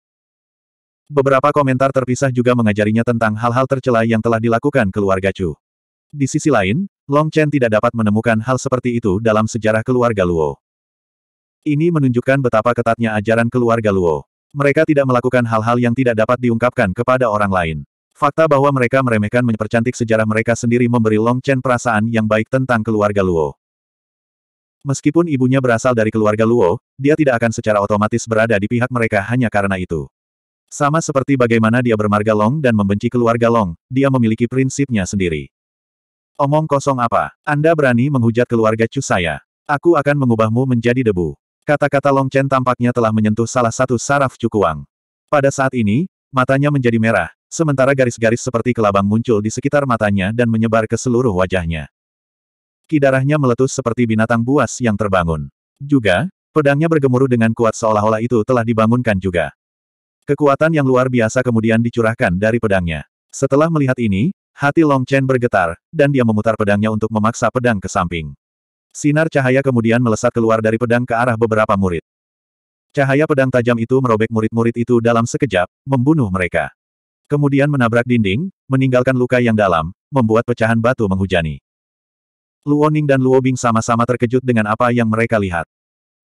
Beberapa komentar terpisah juga mengajarinya tentang hal-hal tercela yang telah dilakukan keluarga Chu. Di sisi lain, Long Chen tidak dapat menemukan hal seperti itu dalam sejarah keluarga Luo. Ini menunjukkan betapa ketatnya ajaran keluarga Luo. Mereka tidak melakukan hal-hal yang tidak dapat diungkapkan kepada orang lain. Fakta bahwa mereka meremehkan mempercantik sejarah mereka sendiri memberi Long Chen perasaan yang baik tentang keluarga Luo. Meskipun ibunya berasal dari keluarga Luo, dia tidak akan secara otomatis berada di pihak mereka hanya karena itu. Sama seperti bagaimana dia bermarga Long dan membenci keluarga Long, dia memiliki prinsipnya sendiri. Omong kosong apa? Anda berani menghujat keluarga Chu saya. Aku akan mengubahmu menjadi debu. Kata-kata Long Chen tampaknya telah menyentuh salah satu saraf Cukuang. Pada saat ini, matanya menjadi merah, sementara garis-garis seperti kelabang muncul di sekitar matanya dan menyebar ke seluruh wajahnya. Kidarahnya meletus seperti binatang buas yang terbangun. Juga, pedangnya bergemuruh dengan kuat seolah-olah itu telah dibangunkan juga. Kekuatan yang luar biasa kemudian dicurahkan dari pedangnya. Setelah melihat ini, hati Long Chen bergetar, dan dia memutar pedangnya untuk memaksa pedang ke samping. Sinar cahaya kemudian melesat keluar dari pedang ke arah beberapa murid. Cahaya pedang tajam itu merobek murid-murid itu dalam sekejap, membunuh mereka. Kemudian menabrak dinding, meninggalkan luka yang dalam, membuat pecahan batu menghujani. Luo Ning dan Luo Bing sama-sama terkejut dengan apa yang mereka lihat.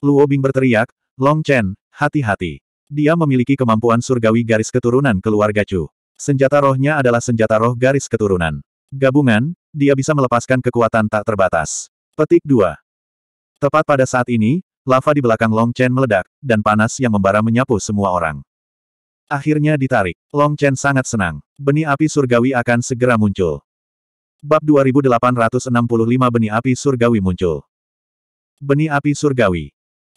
Luo Bing berteriak, Long Chen, hati-hati. Dia memiliki kemampuan surgawi garis keturunan keluarga Chu. Senjata rohnya adalah senjata roh garis keturunan. Gabungan, dia bisa melepaskan kekuatan tak terbatas. Petik 2. Tepat pada saat ini, lava di belakang Long Chen meledak, dan panas yang membara menyapu semua orang. Akhirnya ditarik. Long Chen sangat senang. Benih api surgawi akan segera muncul. Bab 2865 Benih Api Surgawi muncul. Benih Api Surgawi.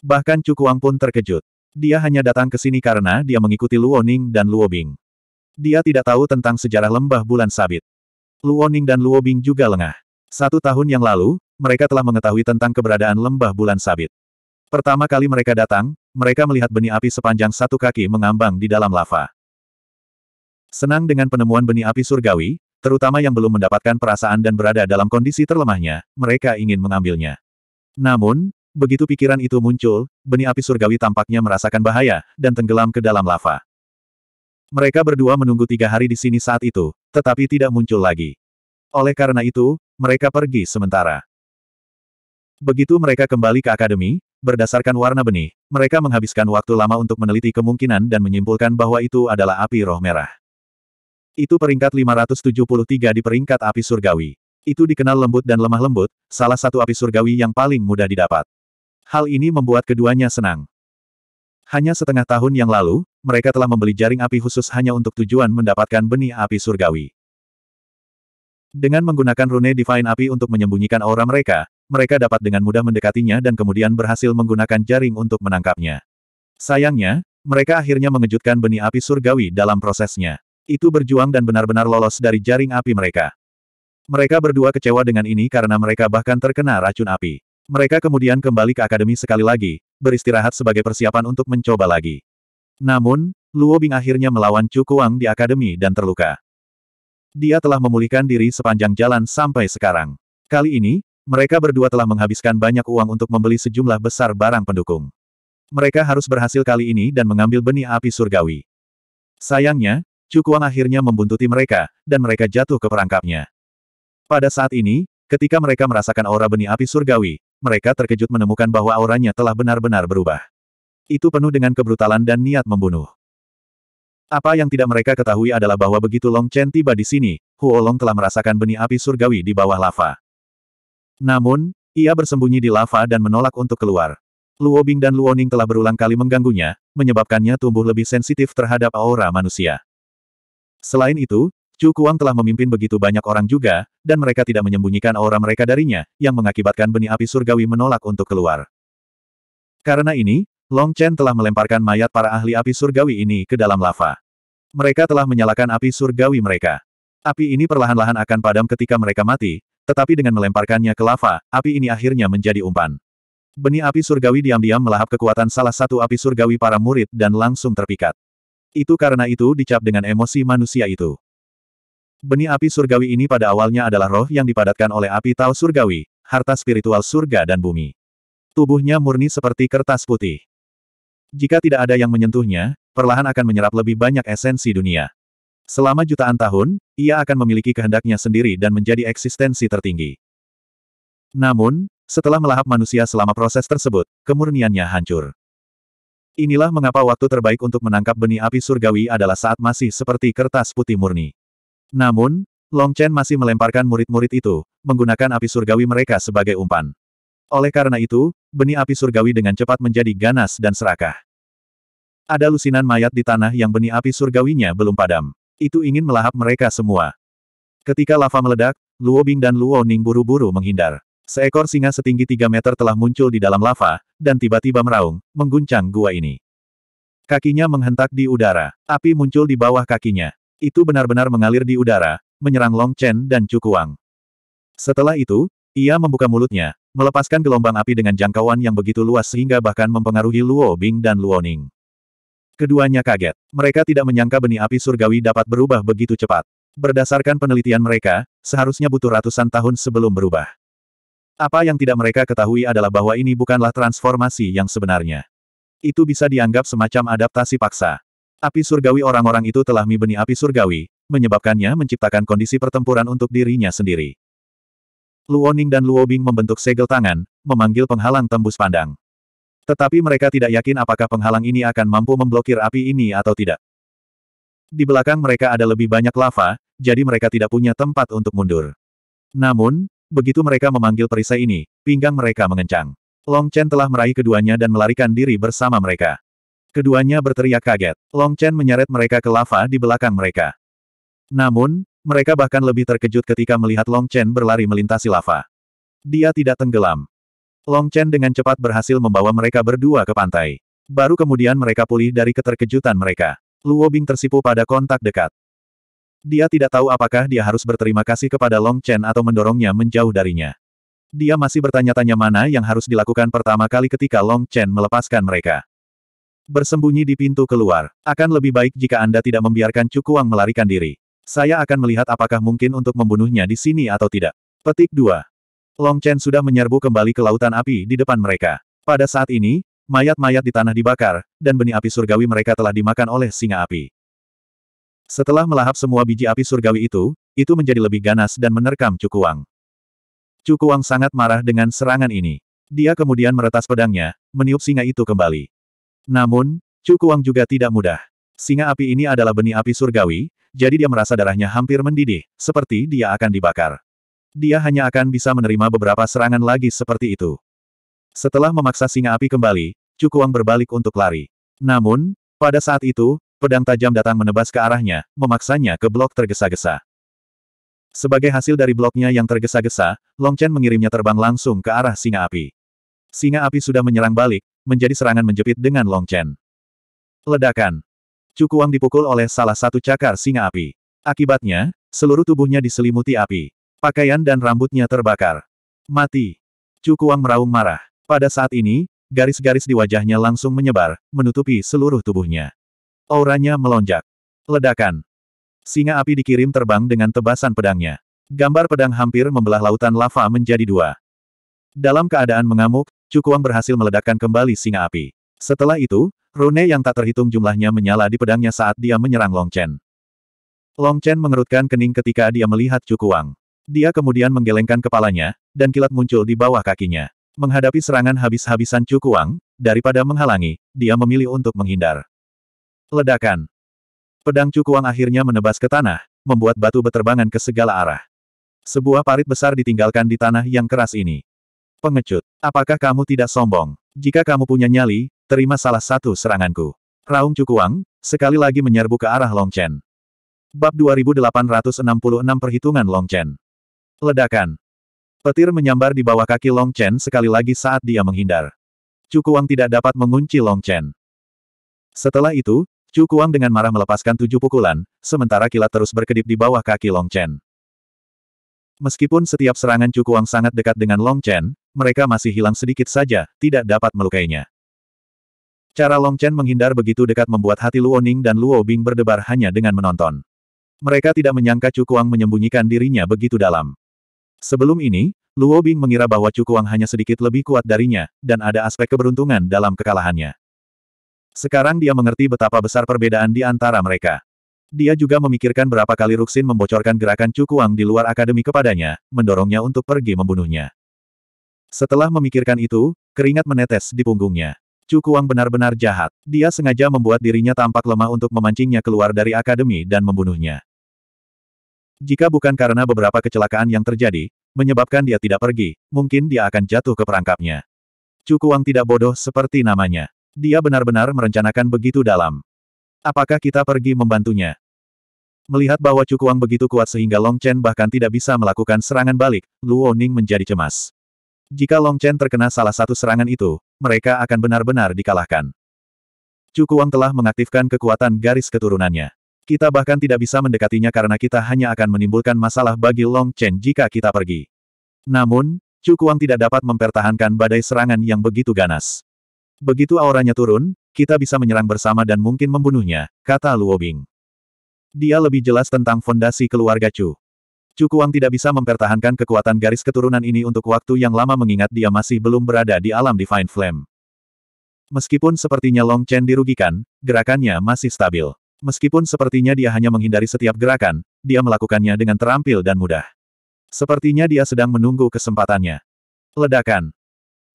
Bahkan Cukuang pun terkejut. Dia hanya datang ke sini karena dia mengikuti Luo Ning dan Luo Bing. Dia tidak tahu tentang sejarah lembah bulan sabit. Luo Ning dan Luo Bing juga lengah. Satu tahun yang lalu, mereka telah mengetahui tentang keberadaan lembah bulan sabit. Pertama kali mereka datang, mereka melihat benih api sepanjang satu kaki mengambang di dalam lava. Senang dengan penemuan benih api surgawi, terutama yang belum mendapatkan perasaan dan berada dalam kondisi terlemahnya, mereka ingin mengambilnya. Namun, Begitu pikiran itu muncul, benih api surgawi tampaknya merasakan bahaya, dan tenggelam ke dalam lava. Mereka berdua menunggu tiga hari di sini saat itu, tetapi tidak muncul lagi. Oleh karena itu, mereka pergi sementara. Begitu mereka kembali ke akademi, berdasarkan warna benih, mereka menghabiskan waktu lama untuk meneliti kemungkinan dan menyimpulkan bahwa itu adalah api roh merah. Itu peringkat 573 di peringkat api surgawi. Itu dikenal lembut dan lemah lembut, salah satu api surgawi yang paling mudah didapat. Hal ini membuat keduanya senang. Hanya setengah tahun yang lalu, mereka telah membeli jaring api khusus hanya untuk tujuan mendapatkan benih api surgawi. Dengan menggunakan rune Divine Api untuk menyembunyikan aura mereka, mereka dapat dengan mudah mendekatinya dan kemudian berhasil menggunakan jaring untuk menangkapnya. Sayangnya, mereka akhirnya mengejutkan benih api surgawi dalam prosesnya. Itu berjuang dan benar-benar lolos dari jaring api mereka. Mereka berdua kecewa dengan ini karena mereka bahkan terkena racun api. Mereka kemudian kembali ke akademi sekali lagi, beristirahat sebagai persiapan untuk mencoba lagi. Namun, Luo Bing akhirnya melawan Chu Kuang di akademi dan terluka. Dia telah memulihkan diri sepanjang jalan sampai sekarang. Kali ini, mereka berdua telah menghabiskan banyak uang untuk membeli sejumlah besar barang pendukung. Mereka harus berhasil kali ini dan mengambil benih api surgawi. Sayangnya, Chu Kuang akhirnya membuntuti mereka, dan mereka jatuh ke perangkapnya. Pada saat ini, ketika mereka merasakan aura benih api surgawi, mereka terkejut menemukan bahwa auranya telah benar-benar berubah. Itu penuh dengan kebrutalan dan niat membunuh. Apa yang tidak mereka ketahui adalah bahwa begitu Long Chen tiba di sini, Huo Long telah merasakan benih api surgawi di bawah lava. Namun, ia bersembunyi di lava dan menolak untuk keluar. Luo Bing dan Luo Ning telah berulang kali mengganggunya, menyebabkannya tumbuh lebih sensitif terhadap aura manusia. Selain itu, Chu Kuang telah memimpin begitu banyak orang juga, dan mereka tidak menyembunyikan aura mereka darinya, yang mengakibatkan benih api surgawi menolak untuk keluar. Karena ini, Long Chen telah melemparkan mayat para ahli api surgawi ini ke dalam lava. Mereka telah menyalakan api surgawi mereka. Api ini perlahan-lahan akan padam ketika mereka mati, tetapi dengan melemparkannya ke lava, api ini akhirnya menjadi umpan. Benih api surgawi diam-diam melahap kekuatan salah satu api surgawi para murid dan langsung terpikat. Itu karena itu dicap dengan emosi manusia itu. Benih api surgawi ini pada awalnya adalah roh yang dipadatkan oleh api tau surgawi, harta spiritual surga dan bumi. Tubuhnya murni seperti kertas putih. Jika tidak ada yang menyentuhnya, perlahan akan menyerap lebih banyak esensi dunia. Selama jutaan tahun, ia akan memiliki kehendaknya sendiri dan menjadi eksistensi tertinggi. Namun, setelah melahap manusia selama proses tersebut, kemurniannya hancur. Inilah mengapa waktu terbaik untuk menangkap benih api surgawi adalah saat masih seperti kertas putih murni. Namun, Long Chen masih melemparkan murid-murid itu, menggunakan api surgawi mereka sebagai umpan. Oleh karena itu, benih api surgawi dengan cepat menjadi ganas dan serakah. Ada lusinan mayat di tanah yang benih api surgawinya belum padam. Itu ingin melahap mereka semua. Ketika lava meledak, Luo Bing dan Luo Ning buru-buru menghindar. Seekor singa setinggi 3 meter telah muncul di dalam lava, dan tiba-tiba meraung, mengguncang gua ini. Kakinya menghentak di udara. Api muncul di bawah kakinya. Itu benar-benar mengalir di udara, menyerang Long Chen dan Chu Kuang. Setelah itu, ia membuka mulutnya, melepaskan gelombang api dengan jangkauan yang begitu luas sehingga bahkan mempengaruhi Luo Bing dan Luo Ning. Keduanya kaget. Mereka tidak menyangka benih api surgawi dapat berubah begitu cepat. Berdasarkan penelitian mereka, seharusnya butuh ratusan tahun sebelum berubah. Apa yang tidak mereka ketahui adalah bahwa ini bukanlah transformasi yang sebenarnya. Itu bisa dianggap semacam adaptasi paksa. Api surgawi orang-orang itu telah mibeni api surgawi, menyebabkannya menciptakan kondisi pertempuran untuk dirinya sendiri. Luoning dan Luobing membentuk segel tangan, memanggil penghalang tembus pandang. Tetapi mereka tidak yakin apakah penghalang ini akan mampu memblokir api ini atau tidak. Di belakang mereka ada lebih banyak lava, jadi mereka tidak punya tempat untuk mundur. Namun, begitu mereka memanggil perisai ini, pinggang mereka mengencang. Long Chen telah meraih keduanya dan melarikan diri bersama mereka. Keduanya berteriak kaget. Long Chen menyeret mereka ke lava di belakang mereka. Namun, mereka bahkan lebih terkejut ketika melihat Long Chen berlari melintasi lava. Dia tidak tenggelam. Long Chen dengan cepat berhasil membawa mereka berdua ke pantai. Baru kemudian mereka pulih dari keterkejutan mereka. Luo Bing tersipu pada kontak dekat. Dia tidak tahu apakah dia harus berterima kasih kepada Long Chen atau mendorongnya menjauh darinya. Dia masih bertanya-tanya mana yang harus dilakukan pertama kali ketika Long Chen melepaskan mereka. Bersembunyi di pintu keluar. Akan lebih baik jika Anda tidak membiarkan Cukuang melarikan diri. Saya akan melihat apakah mungkin untuk membunuhnya di sini atau tidak. Petik 2. Long Chen sudah menyerbu kembali ke lautan api di depan mereka. Pada saat ini, mayat-mayat di tanah dibakar, dan benih api surgawi mereka telah dimakan oleh singa api. Setelah melahap semua biji api surgawi itu, itu menjadi lebih ganas dan menerkam Cukuang. Cukuang sangat marah dengan serangan ini. Dia kemudian meretas pedangnya, meniup singa itu kembali. Namun, Cukuang Kuang juga tidak mudah. Singa api ini adalah benih api surgawi, jadi dia merasa darahnya hampir mendidih, seperti dia akan dibakar. Dia hanya akan bisa menerima beberapa serangan lagi seperti itu. Setelah memaksa singa api kembali, Cukuang Kuang berbalik untuk lari. Namun, pada saat itu, pedang tajam datang menebas ke arahnya, memaksanya ke blok tergesa-gesa. Sebagai hasil dari bloknya yang tergesa-gesa, Long Chen mengirimnya terbang langsung ke arah singa api. Singa api sudah menyerang balik, menjadi serangan menjepit dengan Long Chen. Ledakan. Cukuang dipukul oleh salah satu cakar singa api. Akibatnya, seluruh tubuhnya diselimuti api. Pakaian dan rambutnya terbakar. Mati. Cukuang meraung marah. Pada saat ini, garis-garis di wajahnya langsung menyebar, menutupi seluruh tubuhnya. Auranya melonjak. Ledakan. Singa api dikirim terbang dengan tebasan pedangnya. Gambar pedang hampir membelah lautan lava menjadi dua. Dalam keadaan mengamuk, Cukuang berhasil meledakkan kembali singa api. Setelah itu, rune yang tak terhitung jumlahnya menyala di pedangnya saat dia menyerang Long Chen. Long Chen mengerutkan kening ketika dia melihat Cukuang. Dia kemudian menggelengkan kepalanya, dan kilat muncul di bawah kakinya. Menghadapi serangan habis-habisan Cukuang, daripada menghalangi, dia memilih untuk menghindar. Ledakan. Pedang Cukuang akhirnya menebas ke tanah, membuat batu beterbangan ke segala arah. Sebuah parit besar ditinggalkan di tanah yang keras ini. Pengecut. Apakah kamu tidak sombong? Jika kamu punya nyali, terima salah satu seranganku. Raung Cukuang, sekali lagi menyerbu ke arah Long Chen. Bab 2866 Perhitungan Long Chen. Ledakan. Petir menyambar di bawah kaki Long Chen sekali lagi saat dia menghindar. Cukuang tidak dapat mengunci Long Chen. Setelah itu, Cukuang dengan marah melepaskan tujuh pukulan, sementara kilat terus berkedip di bawah kaki Long Chen. Meskipun setiap serangan Cukuang sangat dekat dengan Long Chen, mereka masih hilang sedikit saja, tidak dapat melukainya. Cara Long Chen menghindar begitu dekat membuat hati Luo Ning dan Luo Bing berdebar hanya dengan menonton. Mereka tidak menyangka Chu Kuang menyembunyikan dirinya begitu dalam. Sebelum ini, Luo Bing mengira bahwa Chu Kuang hanya sedikit lebih kuat darinya, dan ada aspek keberuntungan dalam kekalahannya. Sekarang dia mengerti betapa besar perbedaan di antara mereka. Dia juga memikirkan berapa kali Ruxin membocorkan gerakan Chu Kuang di luar akademi kepadanya, mendorongnya untuk pergi membunuhnya. Setelah memikirkan itu, keringat menetes di punggungnya. Cukuang benar-benar jahat. Dia sengaja membuat dirinya tampak lemah untuk memancingnya keluar dari akademi dan membunuhnya. Jika bukan karena beberapa kecelakaan yang terjadi, menyebabkan dia tidak pergi, mungkin dia akan jatuh ke perangkapnya. Cukuang tidak bodoh seperti namanya. Dia benar-benar merencanakan begitu dalam. Apakah kita pergi membantunya? Melihat bahwa Cukuang begitu kuat sehingga Long Chen bahkan tidak bisa melakukan serangan balik, Luo Ning menjadi cemas. Jika Long Chen terkena salah satu serangan itu, mereka akan benar-benar dikalahkan. Cukuang Kuang telah mengaktifkan kekuatan garis keturunannya. Kita bahkan tidak bisa mendekatinya karena kita hanya akan menimbulkan masalah bagi Long Chen jika kita pergi. Namun, Cukuang Kuang tidak dapat mempertahankan badai serangan yang begitu ganas. Begitu auranya turun, kita bisa menyerang bersama dan mungkin membunuhnya, kata Luobing. Dia lebih jelas tentang fondasi keluarga Chu. Cukuang tidak bisa mempertahankan kekuatan garis keturunan ini untuk waktu yang lama mengingat dia masih belum berada di alam Divine Flame. Meskipun sepertinya Long Chen dirugikan, gerakannya masih stabil. Meskipun sepertinya dia hanya menghindari setiap gerakan, dia melakukannya dengan terampil dan mudah. Sepertinya dia sedang menunggu kesempatannya. Ledakan.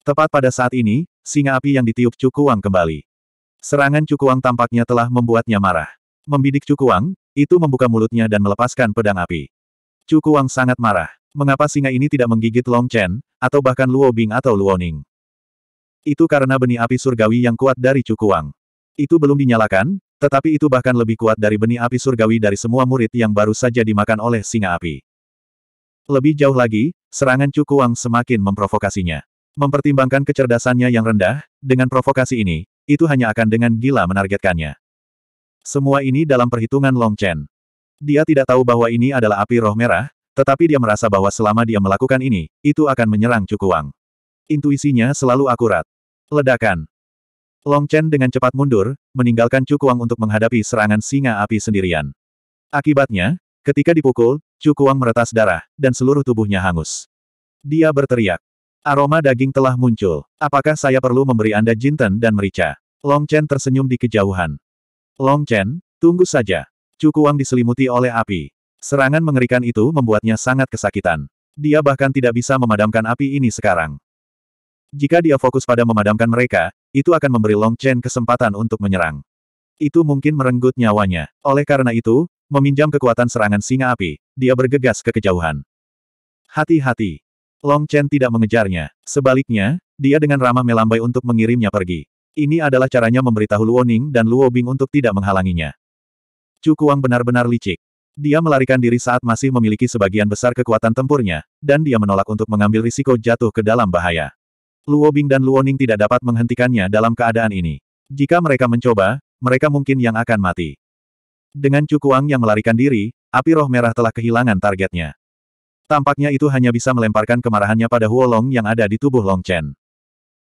Tepat pada saat ini, singa api yang ditiup Cukuang kembali. Serangan Cukuang tampaknya telah membuatnya marah. Membidik Cukuang, itu membuka mulutnya dan melepaskan pedang api. Cukuang Kuang sangat marah. Mengapa singa ini tidak menggigit Long Chen, atau bahkan Luo Bing atau Luo Ning? Itu karena benih api surgawi yang kuat dari Cukuang. Kuang Itu belum dinyalakan, tetapi itu bahkan lebih kuat dari benih api surgawi dari semua murid yang baru saja dimakan oleh singa api. Lebih jauh lagi, serangan Cukuang Kuang semakin memprovokasinya. Mempertimbangkan kecerdasannya yang rendah, dengan provokasi ini, itu hanya akan dengan gila menargetkannya. Semua ini dalam perhitungan Long Chen. Dia tidak tahu bahwa ini adalah api roh merah, tetapi dia merasa bahwa selama dia melakukan ini, itu akan menyerang Cukuang. Intuisinya selalu akurat. Ledakan. Long Chen dengan cepat mundur, meninggalkan Cukuang untuk menghadapi serangan singa api sendirian. Akibatnya, ketika dipukul, Cukuang meretas darah, dan seluruh tubuhnya hangus. Dia berteriak. Aroma daging telah muncul. Apakah saya perlu memberi Anda jinten dan merica? Long Chen tersenyum di kejauhan. Long Chen, tunggu saja. Cukuang diselimuti oleh api. Serangan mengerikan itu membuatnya sangat kesakitan. Dia bahkan tidak bisa memadamkan api ini sekarang. Jika dia fokus pada memadamkan mereka, itu akan memberi Long Chen kesempatan untuk menyerang. Itu mungkin merenggut nyawanya. Oleh karena itu, meminjam kekuatan serangan singa api, dia bergegas ke kejauhan. Hati-hati. Long Chen tidak mengejarnya. Sebaliknya, dia dengan ramah melambai untuk mengirimnya pergi. Ini adalah caranya memberitahu Luo Ning dan Luo Bing untuk tidak menghalanginya. Cukuang benar-benar licik. Dia melarikan diri saat masih memiliki sebagian besar kekuatan tempurnya, dan dia menolak untuk mengambil risiko jatuh ke dalam bahaya. Luo Bing dan Luo Ning tidak dapat menghentikannya dalam keadaan ini. Jika mereka mencoba, mereka mungkin yang akan mati. Dengan Cukuang yang melarikan diri, api roh merah telah kehilangan targetnya. Tampaknya itu hanya bisa melemparkan kemarahannya pada Huolong yang ada di tubuh Long Chen.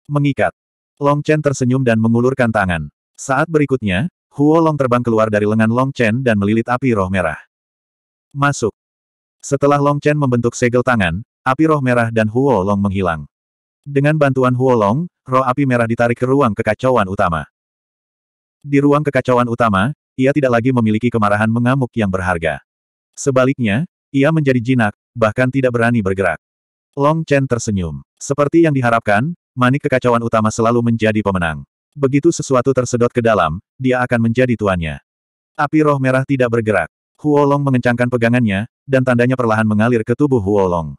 Mengikat. Long Chen tersenyum dan mengulurkan tangan. Saat berikutnya, Huo Long terbang keluar dari lengan Long Chen dan melilit api roh merah. Masuk. Setelah Long Chen membentuk segel tangan, api roh merah dan Huo Long menghilang. Dengan bantuan Huo Long, roh api merah ditarik ke ruang kekacauan utama. Di ruang kekacauan utama, ia tidak lagi memiliki kemarahan mengamuk yang berharga. Sebaliknya, ia menjadi jinak, bahkan tidak berani bergerak. Long Chen tersenyum. Seperti yang diharapkan, manik kekacauan utama selalu menjadi pemenang. Begitu sesuatu tersedot ke dalam, dia akan menjadi tuannya. Api roh merah tidak bergerak. Huolong mengencangkan pegangannya, dan tandanya perlahan mengalir ke tubuh Huolong.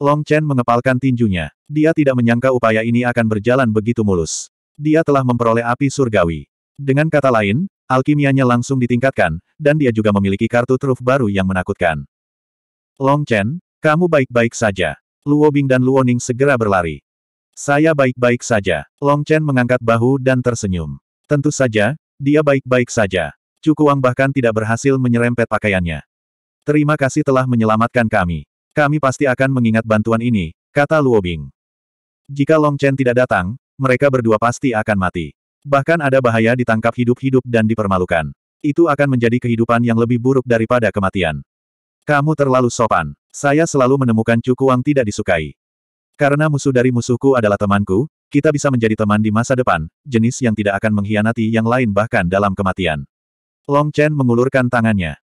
Long Chen mengepalkan tinjunya. Dia tidak menyangka upaya ini akan berjalan begitu mulus. Dia telah memperoleh api surgawi. Dengan kata lain, alkimianya langsung ditingkatkan, dan dia juga memiliki kartu truf baru yang menakutkan. Long Chen, kamu baik-baik saja. Luo Bing dan Luo Ning segera berlari. Saya baik-baik saja. Long Chen mengangkat bahu dan tersenyum. Tentu saja, dia baik-baik saja. Cukuang bahkan tidak berhasil menyerempet pakaiannya. Terima kasih telah menyelamatkan kami. Kami pasti akan mengingat bantuan ini, kata Luo Bing. Jika Long Chen tidak datang, mereka berdua pasti akan mati. Bahkan ada bahaya ditangkap hidup-hidup dan dipermalukan. Itu akan menjadi kehidupan yang lebih buruk daripada kematian. Kamu terlalu sopan. Saya selalu menemukan Cukuang tidak disukai. Karena musuh dari musuhku adalah temanku, kita bisa menjadi teman di masa depan, jenis yang tidak akan mengkhianati yang lain bahkan dalam kematian. Long Chen mengulurkan tangannya.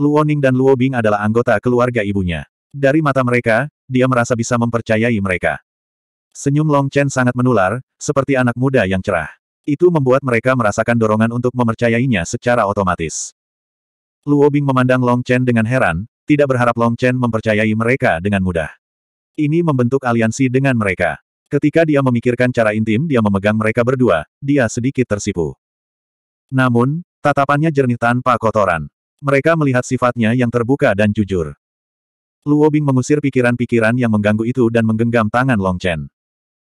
Luoning dan Luo Bing adalah anggota keluarga ibunya. Dari mata mereka, dia merasa bisa mempercayai mereka. Senyum Long Chen sangat menular, seperti anak muda yang cerah. Itu membuat mereka merasakan dorongan untuk mempercayainya secara otomatis. Luo Bing memandang Long Chen dengan heran, tidak berharap Long Chen mempercayai mereka dengan mudah. Ini membentuk aliansi dengan mereka. Ketika dia memikirkan cara intim dia memegang mereka berdua, dia sedikit tersipu. Namun, tatapannya jernih tanpa kotoran. Mereka melihat sifatnya yang terbuka dan jujur. Luo Bing mengusir pikiran-pikiran yang mengganggu itu dan menggenggam tangan Long Chen.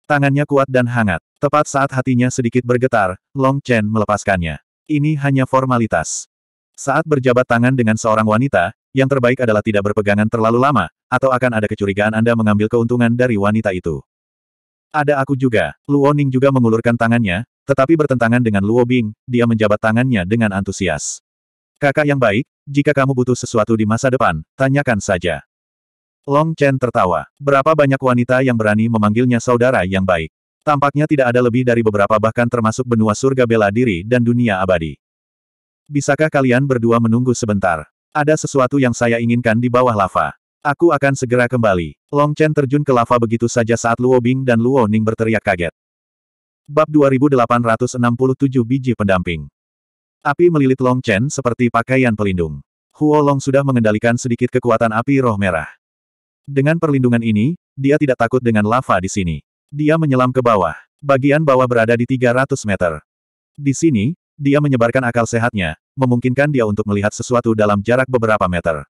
Tangannya kuat dan hangat. Tepat saat hatinya sedikit bergetar, Long Chen melepaskannya. Ini hanya formalitas. Saat berjabat tangan dengan seorang wanita, yang terbaik adalah tidak berpegangan terlalu lama, atau akan ada kecurigaan Anda mengambil keuntungan dari wanita itu. Ada aku juga. Luo Ning juga mengulurkan tangannya, tetapi bertentangan dengan Luo Bing, dia menjabat tangannya dengan antusias. Kakak yang baik, jika kamu butuh sesuatu di masa depan, tanyakan saja. Long Chen tertawa. Berapa banyak wanita yang berani memanggilnya saudara yang baik? Tampaknya tidak ada lebih dari beberapa bahkan termasuk benua surga bela diri dan dunia abadi. Bisakah kalian berdua menunggu sebentar? Ada sesuatu yang saya inginkan di bawah lava. Aku akan segera kembali. Long Chen terjun ke lava begitu saja saat Luo Bing dan Luo Ning berteriak kaget. Bab 2867 Biji Pendamping Api melilit Long Chen seperti pakaian pelindung. Huo Long sudah mengendalikan sedikit kekuatan api roh merah. Dengan perlindungan ini, dia tidak takut dengan lava di sini. Dia menyelam ke bawah. Bagian bawah berada di 300 meter. Di sini, dia menyebarkan akal sehatnya, memungkinkan dia untuk melihat sesuatu dalam jarak beberapa meter.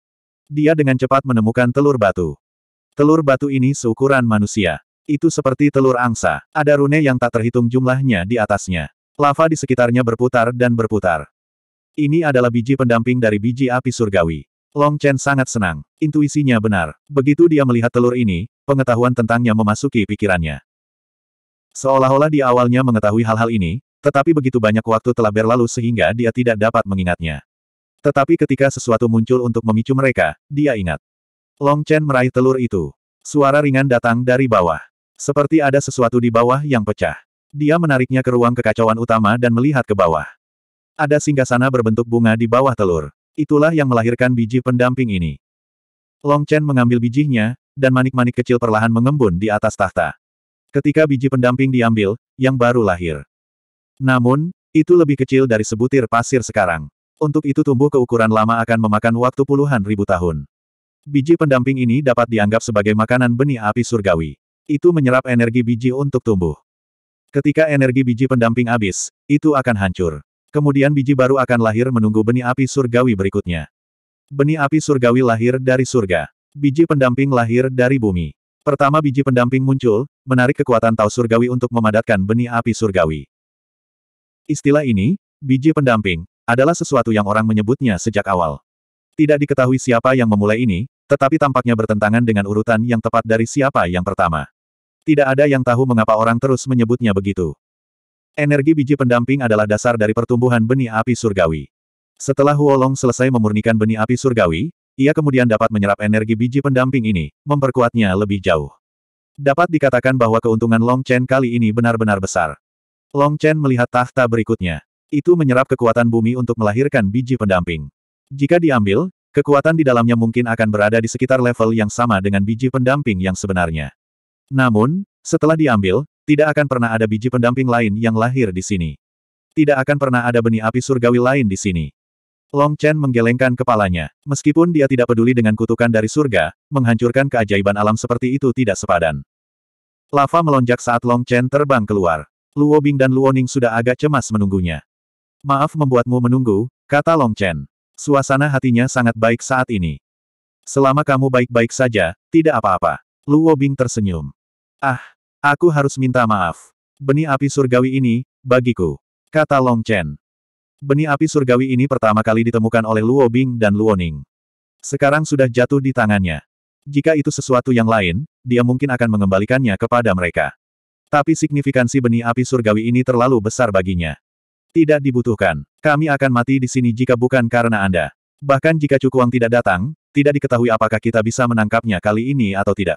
Dia dengan cepat menemukan telur batu. Telur batu ini seukuran manusia. Itu seperti telur angsa. Ada rune yang tak terhitung jumlahnya di atasnya. Lava di sekitarnya berputar dan berputar. Ini adalah biji pendamping dari biji api surgawi. Long Chen sangat senang. Intuisinya benar. Begitu dia melihat telur ini, pengetahuan tentangnya memasuki pikirannya. Seolah-olah di awalnya mengetahui hal-hal ini, tetapi begitu banyak waktu telah berlalu sehingga dia tidak dapat mengingatnya. Tetapi ketika sesuatu muncul untuk memicu mereka, dia ingat. Long Chen meraih telur itu. Suara ringan datang dari bawah. Seperti ada sesuatu di bawah yang pecah. Dia menariknya ke ruang kekacauan utama dan melihat ke bawah. Ada singgasana berbentuk bunga di bawah telur. Itulah yang melahirkan biji pendamping ini. Long Chen mengambil bijinya, dan manik-manik kecil perlahan mengembun di atas tahta. Ketika biji pendamping diambil, yang baru lahir. Namun, itu lebih kecil dari sebutir pasir sekarang. Untuk itu tumbuh ke ukuran lama akan memakan waktu puluhan ribu tahun. Biji pendamping ini dapat dianggap sebagai makanan benih api surgawi. Itu menyerap energi biji untuk tumbuh. Ketika energi biji pendamping habis, itu akan hancur. Kemudian biji baru akan lahir menunggu benih api surgawi berikutnya. Benih api surgawi lahir dari surga. Biji pendamping lahir dari bumi. Pertama biji pendamping muncul, menarik kekuatan tau surgawi untuk memadatkan benih api surgawi. Istilah ini, biji pendamping, adalah sesuatu yang orang menyebutnya sejak awal. Tidak diketahui siapa yang memulai ini, tetapi tampaknya bertentangan dengan urutan yang tepat dari siapa yang pertama. Tidak ada yang tahu mengapa orang terus menyebutnya begitu. Energi biji pendamping adalah dasar dari pertumbuhan benih api surgawi. Setelah Huolong selesai memurnikan benih api surgawi, ia kemudian dapat menyerap energi biji pendamping ini, memperkuatnya lebih jauh. Dapat dikatakan bahwa keuntungan Long Chen kali ini benar-benar besar. Long Chen melihat tahta berikutnya. Itu menyerap kekuatan bumi untuk melahirkan biji pendamping. Jika diambil, kekuatan di dalamnya mungkin akan berada di sekitar level yang sama dengan biji pendamping yang sebenarnya. Namun, setelah diambil, tidak akan pernah ada biji pendamping lain yang lahir di sini. Tidak akan pernah ada benih api surgawi lain di sini. Long Chen menggelengkan kepalanya. Meskipun dia tidak peduli dengan kutukan dari surga, menghancurkan keajaiban alam seperti itu tidak sepadan. Lava melonjak saat Long Chen terbang keluar. Luo Bing dan Luo Ning sudah agak cemas menunggunya. Maaf membuatmu menunggu, kata Long Chen. Suasana hatinya sangat baik saat ini. Selama kamu baik-baik saja, tidak apa-apa. Luo Bing tersenyum. Ah, aku harus minta maaf. Benih api surgawi ini, bagiku. Kata Long Chen. Benih api surgawi ini pertama kali ditemukan oleh Luo Bing dan Luo Ning. Sekarang sudah jatuh di tangannya. Jika itu sesuatu yang lain, dia mungkin akan mengembalikannya kepada mereka. Tapi signifikansi benih api surgawi ini terlalu besar baginya. Tidak dibutuhkan. Kami akan mati di sini jika bukan karena Anda. Bahkan jika Cukuang tidak datang, tidak diketahui apakah kita bisa menangkapnya kali ini atau tidak.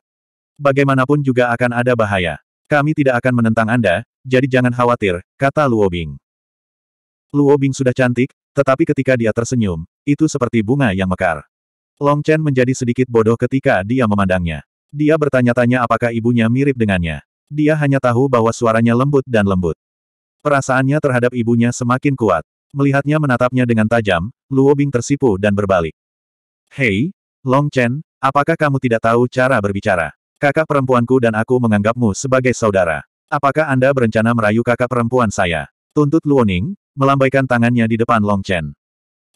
Bagaimanapun juga akan ada bahaya. Kami tidak akan menentang Anda, jadi jangan khawatir, kata Luo Bing. Luo Bing sudah cantik, tetapi ketika dia tersenyum, itu seperti bunga yang mekar. Long Chen menjadi sedikit bodoh ketika dia memandangnya. Dia bertanya-tanya apakah ibunya mirip dengannya. Dia hanya tahu bahwa suaranya lembut dan lembut. Perasaannya terhadap ibunya semakin kuat. Melihatnya menatapnya dengan tajam, Luo Bing tersipu dan berbalik. Hei, Long Chen, apakah kamu tidak tahu cara berbicara? Kakak perempuanku dan aku menganggapmu sebagai saudara. Apakah Anda berencana merayu kakak perempuan saya? Tuntut Luo Ning, melambaikan tangannya di depan Long Chen.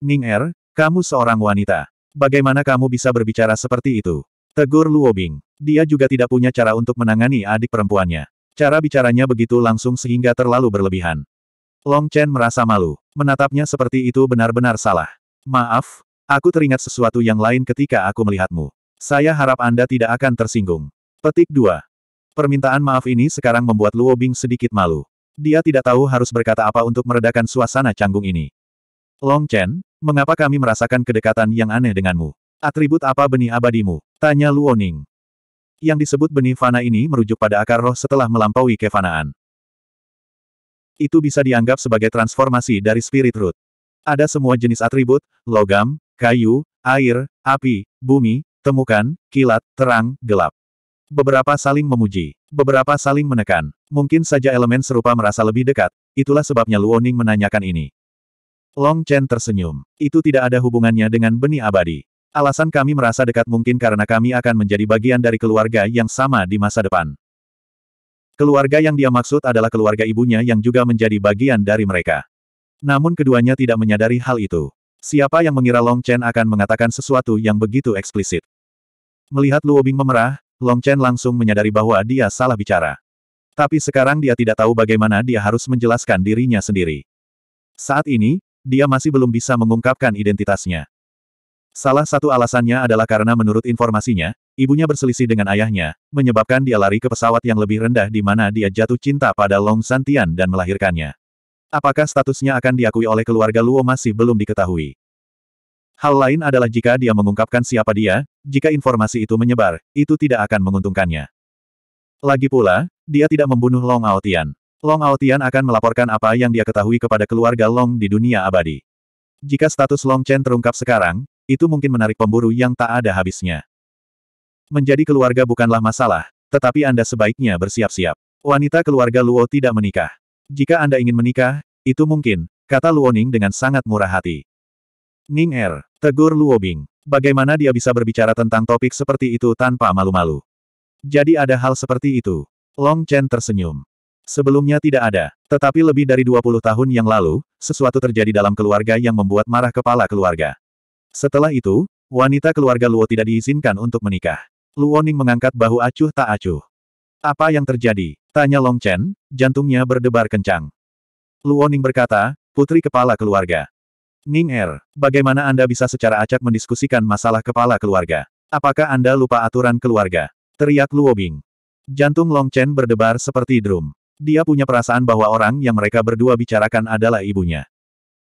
Ning Er, kamu seorang wanita. Bagaimana kamu bisa berbicara seperti itu? Tegur Luobing. Dia juga tidak punya cara untuk menangani adik perempuannya. Cara bicaranya begitu langsung sehingga terlalu berlebihan. Long Chen merasa malu. Menatapnya seperti itu benar-benar salah. Maaf, aku teringat sesuatu yang lain ketika aku melihatmu. Saya harap Anda tidak akan tersinggung. Petik 2. Permintaan maaf ini sekarang membuat Luo Bing sedikit malu. Dia tidak tahu harus berkata apa untuk meredakan suasana canggung ini. Long Chen, mengapa kami merasakan kedekatan yang aneh denganmu? Atribut apa benih abadimu? Tanya Luoning. Yang disebut benih fana ini merujuk pada akar roh setelah melampaui kefanaan. Itu bisa dianggap sebagai transformasi dari spirit root. Ada semua jenis atribut, logam, kayu, air, api, bumi, temukan, kilat, terang, gelap. Beberapa saling memuji, beberapa saling menekan. Mungkin saja elemen serupa merasa lebih dekat, itulah sebabnya Luoning menanyakan ini. Long Chen tersenyum. Itu tidak ada hubungannya dengan benih abadi. Alasan kami merasa dekat mungkin karena kami akan menjadi bagian dari keluarga yang sama di masa depan. Keluarga yang dia maksud adalah keluarga ibunya yang juga menjadi bagian dari mereka. Namun keduanya tidak menyadari hal itu. Siapa yang mengira Long Chen akan mengatakan sesuatu yang begitu eksplisit? Melihat Luo Bing memerah, Long Chen langsung menyadari bahwa dia salah bicara. Tapi sekarang dia tidak tahu bagaimana dia harus menjelaskan dirinya sendiri. Saat ini, dia masih belum bisa mengungkapkan identitasnya. Salah satu alasannya adalah karena menurut informasinya, ibunya berselisih dengan ayahnya, menyebabkan dia lari ke pesawat yang lebih rendah di mana dia jatuh cinta pada Long Santian dan melahirkannya. Apakah statusnya akan diakui oleh keluarga Luo masih belum diketahui. Hal lain adalah jika dia mengungkapkan siapa dia, jika informasi itu menyebar, itu tidak akan menguntungkannya. Lagi pula, dia tidak membunuh Long Aotian. Long Aotian akan melaporkan apa yang dia ketahui kepada keluarga Long di dunia abadi. Jika status Long Chen terungkap sekarang, itu mungkin menarik pemburu yang tak ada habisnya. Menjadi keluarga bukanlah masalah, tetapi Anda sebaiknya bersiap-siap. Wanita keluarga Luo tidak menikah. Jika Anda ingin menikah, itu mungkin, kata Luo Ning dengan sangat murah hati. Ning Er, tegur Luo Bing. Bagaimana dia bisa berbicara tentang topik seperti itu tanpa malu-malu? Jadi ada hal seperti itu. Long Chen tersenyum. Sebelumnya tidak ada, tetapi lebih dari 20 tahun yang lalu, sesuatu terjadi dalam keluarga yang membuat marah kepala keluarga. Setelah itu, wanita keluarga Luo tidak diizinkan untuk menikah. Luoning mengangkat bahu acuh tak acuh. Apa yang terjadi? Tanya Long Chen, jantungnya berdebar kencang. Luoning berkata, putri kepala keluarga. Ning Er, bagaimana Anda bisa secara acak mendiskusikan masalah kepala keluarga? Apakah Anda lupa aturan keluarga? Teriak Luo Bing. Jantung Long Chen berdebar seperti drum. Dia punya perasaan bahwa orang yang mereka berdua bicarakan adalah ibunya.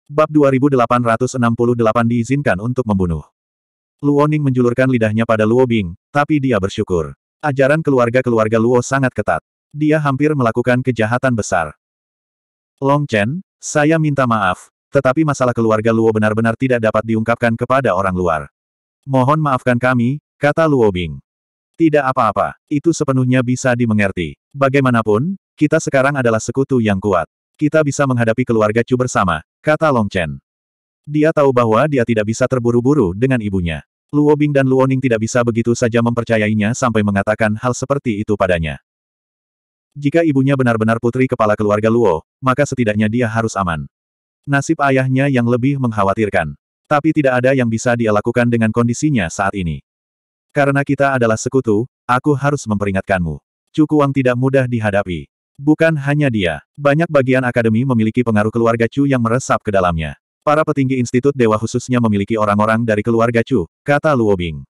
Bab 2868 diizinkan untuk membunuh. Luoning menjulurkan lidahnya pada Luo Bing, tapi dia bersyukur. Ajaran keluarga-keluarga Luo sangat ketat. Dia hampir melakukan kejahatan besar. Long Chen, saya minta maaf, tetapi masalah keluarga Luo benar-benar tidak dapat diungkapkan kepada orang luar. Mohon maafkan kami, kata Luo Bing. Tidak apa-apa, itu sepenuhnya bisa dimengerti. Bagaimanapun, kita sekarang adalah sekutu yang kuat. Kita bisa menghadapi keluarga Chu bersama, kata Long Chen. Dia tahu bahwa dia tidak bisa terburu-buru dengan ibunya. Luo Bing dan Luo Ning tidak bisa begitu saja mempercayainya sampai mengatakan hal seperti itu padanya. Jika ibunya benar-benar putri kepala keluarga Luo, maka setidaknya dia harus aman. Nasib ayahnya yang lebih mengkhawatirkan. Tapi tidak ada yang bisa dia lakukan dengan kondisinya saat ini. Karena kita adalah sekutu, aku harus memperingatkanmu. Cukuang tidak mudah dihadapi. Bukan hanya dia, banyak bagian akademi memiliki pengaruh keluarga Chu yang meresap ke dalamnya. Para petinggi Institut Dewa khususnya memiliki orang-orang dari keluarga Chu, kata Luo Bing.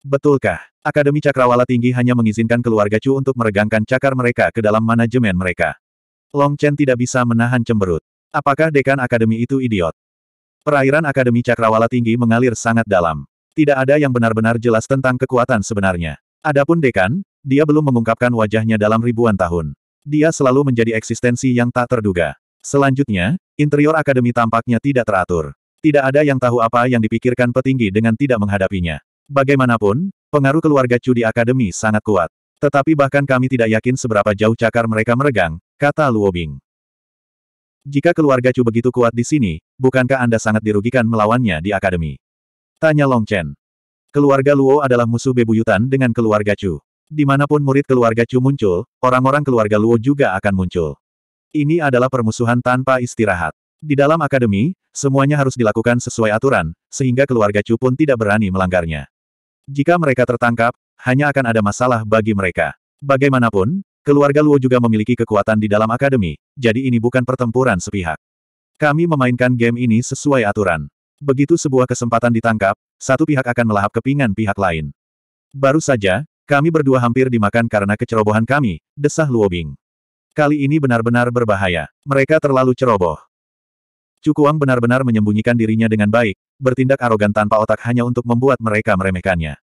Betulkah, Akademi Cakrawala Tinggi hanya mengizinkan keluarga Chu untuk meregangkan cakar mereka ke dalam manajemen mereka. Long Chen tidak bisa menahan cemberut. Apakah dekan akademi itu idiot? Perairan Akademi Cakrawala Tinggi mengalir sangat dalam. Tidak ada yang benar-benar jelas tentang kekuatan sebenarnya. Adapun dekan, dia belum mengungkapkan wajahnya dalam ribuan tahun. Dia selalu menjadi eksistensi yang tak terduga. Selanjutnya, interior akademi tampaknya tidak teratur. Tidak ada yang tahu apa yang dipikirkan petinggi dengan tidak menghadapinya. Bagaimanapun, pengaruh keluarga Chu di akademi sangat kuat. Tetapi bahkan kami tidak yakin seberapa jauh cakar mereka meregang, kata Luo Bing. Jika keluarga Chu begitu kuat di sini, bukankah Anda sangat dirugikan melawannya di akademi? Tanya Long Chen. Keluarga Luo adalah musuh bebuyutan dengan keluarga Chu. Dimanapun murid keluarga Chu muncul, orang-orang keluarga Luo juga akan muncul. Ini adalah permusuhan tanpa istirahat. Di dalam akademi, semuanya harus dilakukan sesuai aturan, sehingga keluarga Chu pun tidak berani melanggarnya. Jika mereka tertangkap, hanya akan ada masalah bagi mereka. Bagaimanapun, keluarga Luo juga memiliki kekuatan di dalam akademi, jadi ini bukan pertempuran sepihak. Kami memainkan game ini sesuai aturan. Begitu sebuah kesempatan ditangkap, satu pihak akan melahap kepingan pihak lain. Baru saja, kami berdua hampir dimakan karena kecerobohan kami, desah Luobing. Kali ini benar-benar berbahaya. Mereka terlalu ceroboh. Cukuang benar-benar menyembunyikan dirinya dengan baik, bertindak arogan tanpa otak hanya untuk membuat mereka meremehkannya.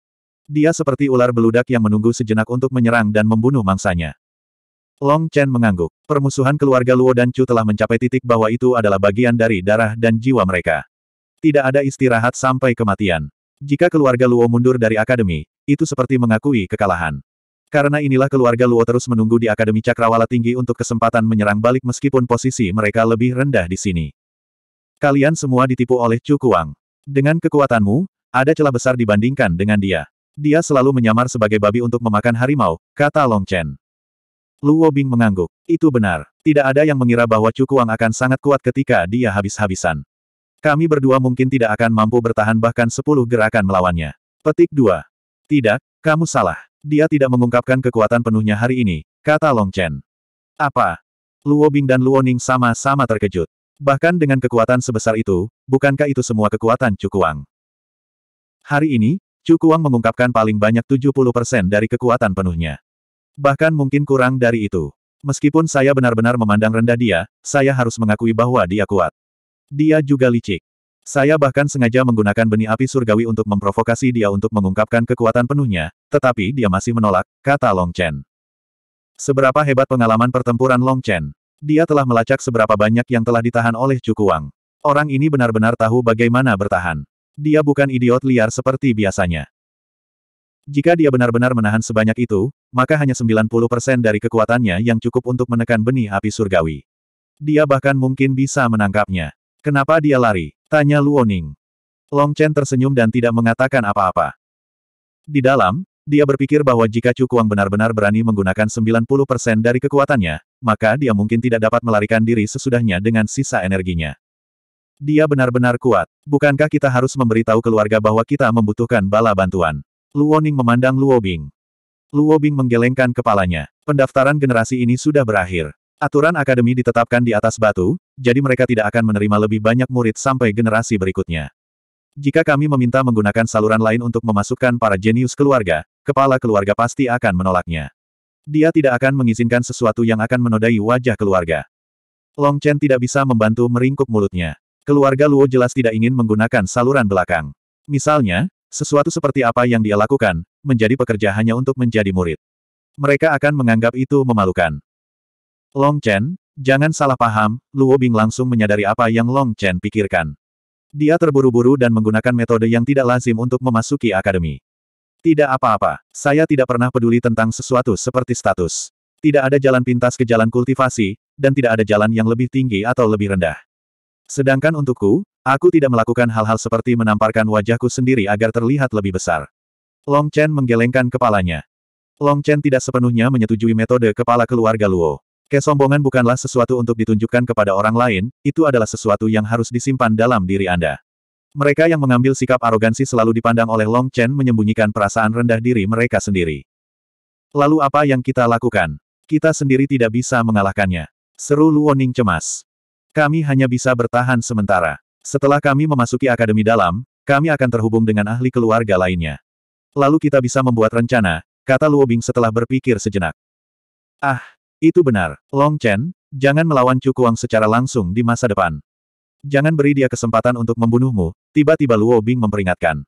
Dia seperti ular beludak yang menunggu sejenak untuk menyerang dan membunuh mangsanya. Long Chen mengangguk. Permusuhan keluarga Luo dan Chu telah mencapai titik bahwa itu adalah bagian dari darah dan jiwa mereka. Tidak ada istirahat sampai kematian. Jika keluarga Luo mundur dari akademi, itu seperti mengakui kekalahan. Karena inilah keluarga Luo terus menunggu di Akademi Cakrawala Tinggi untuk kesempatan menyerang balik meskipun posisi mereka lebih rendah di sini. Kalian semua ditipu oleh Chu Kuang. Dengan kekuatanmu, ada celah besar dibandingkan dengan dia. Dia selalu menyamar sebagai babi untuk memakan harimau, kata Long Chen. Luo Bing mengangguk. Itu benar. Tidak ada yang mengira bahwa Chu Kuang akan sangat kuat ketika dia habis-habisan. Kami berdua mungkin tidak akan mampu bertahan bahkan sepuluh gerakan melawannya. Petik 2. Tidak, kamu salah. Dia tidak mengungkapkan kekuatan penuhnya hari ini, kata Long Chen. Apa? Luo Bing dan Luo Ning sama-sama terkejut. Bahkan dengan kekuatan sebesar itu, bukankah itu semua kekuatan Chu Kuang? Hari ini, Chu Kuang mengungkapkan paling banyak 70% dari kekuatan penuhnya. Bahkan mungkin kurang dari itu. Meskipun saya benar-benar memandang rendah dia, saya harus mengakui bahwa dia kuat. Dia juga licik. Saya bahkan sengaja menggunakan benih api surgawi untuk memprovokasi dia untuk mengungkapkan kekuatan penuhnya, tetapi dia masih menolak, kata Long Chen. Seberapa hebat pengalaman pertempuran Long Chen. Dia telah melacak seberapa banyak yang telah ditahan oleh Cukuang. Orang ini benar-benar tahu bagaimana bertahan. Dia bukan idiot liar seperti biasanya. Jika dia benar-benar menahan sebanyak itu, maka hanya 90% dari kekuatannya yang cukup untuk menekan benih api surgawi. Dia bahkan mungkin bisa menangkapnya. Kenapa dia lari? Tanya Luoning. Long Chen tersenyum dan tidak mengatakan apa-apa. Di dalam, dia berpikir bahwa jika Chu Kuang benar-benar berani menggunakan 90% dari kekuatannya, maka dia mungkin tidak dapat melarikan diri sesudahnya dengan sisa energinya. Dia benar-benar kuat. Bukankah kita harus memberitahu keluarga bahwa kita membutuhkan bala bantuan? Luoning memandang Luobing. Luobing menggelengkan kepalanya. Pendaftaran generasi ini sudah berakhir. Aturan akademi ditetapkan di atas batu, jadi mereka tidak akan menerima lebih banyak murid sampai generasi berikutnya. Jika kami meminta menggunakan saluran lain untuk memasukkan para jenius keluarga, kepala keluarga pasti akan menolaknya. Dia tidak akan mengizinkan sesuatu yang akan menodai wajah keluarga. Long Chen tidak bisa membantu meringkuk mulutnya. Keluarga Luo jelas tidak ingin menggunakan saluran belakang. Misalnya, sesuatu seperti apa yang dia lakukan, menjadi pekerja hanya untuk menjadi murid. Mereka akan menganggap itu memalukan. Long Chen, jangan salah paham, Luo Bing langsung menyadari apa yang Long Chen pikirkan. Dia terburu-buru dan menggunakan metode yang tidak lazim untuk memasuki akademi. Tidak apa-apa, saya tidak pernah peduli tentang sesuatu seperti status. Tidak ada jalan pintas ke jalan kultivasi, dan tidak ada jalan yang lebih tinggi atau lebih rendah. Sedangkan untukku, aku tidak melakukan hal-hal seperti menamparkan wajahku sendiri agar terlihat lebih besar. Long Chen menggelengkan kepalanya. Long Chen tidak sepenuhnya menyetujui metode kepala keluarga Luo. Kesombongan bukanlah sesuatu untuk ditunjukkan kepada orang lain, itu adalah sesuatu yang harus disimpan dalam diri Anda. Mereka yang mengambil sikap arogansi selalu dipandang oleh Long Chen menyembunyikan perasaan rendah diri mereka sendiri. Lalu apa yang kita lakukan? Kita sendiri tidak bisa mengalahkannya. Seru Luoning cemas. Kami hanya bisa bertahan sementara. Setelah kami memasuki akademi dalam, kami akan terhubung dengan ahli keluarga lainnya. Lalu kita bisa membuat rencana, kata Luo Bing setelah berpikir sejenak. Ah, itu benar, Long Chen, jangan melawan Chu Kuang secara langsung di masa depan. Jangan beri dia kesempatan untuk membunuhmu, tiba-tiba Luo Bing memperingatkan.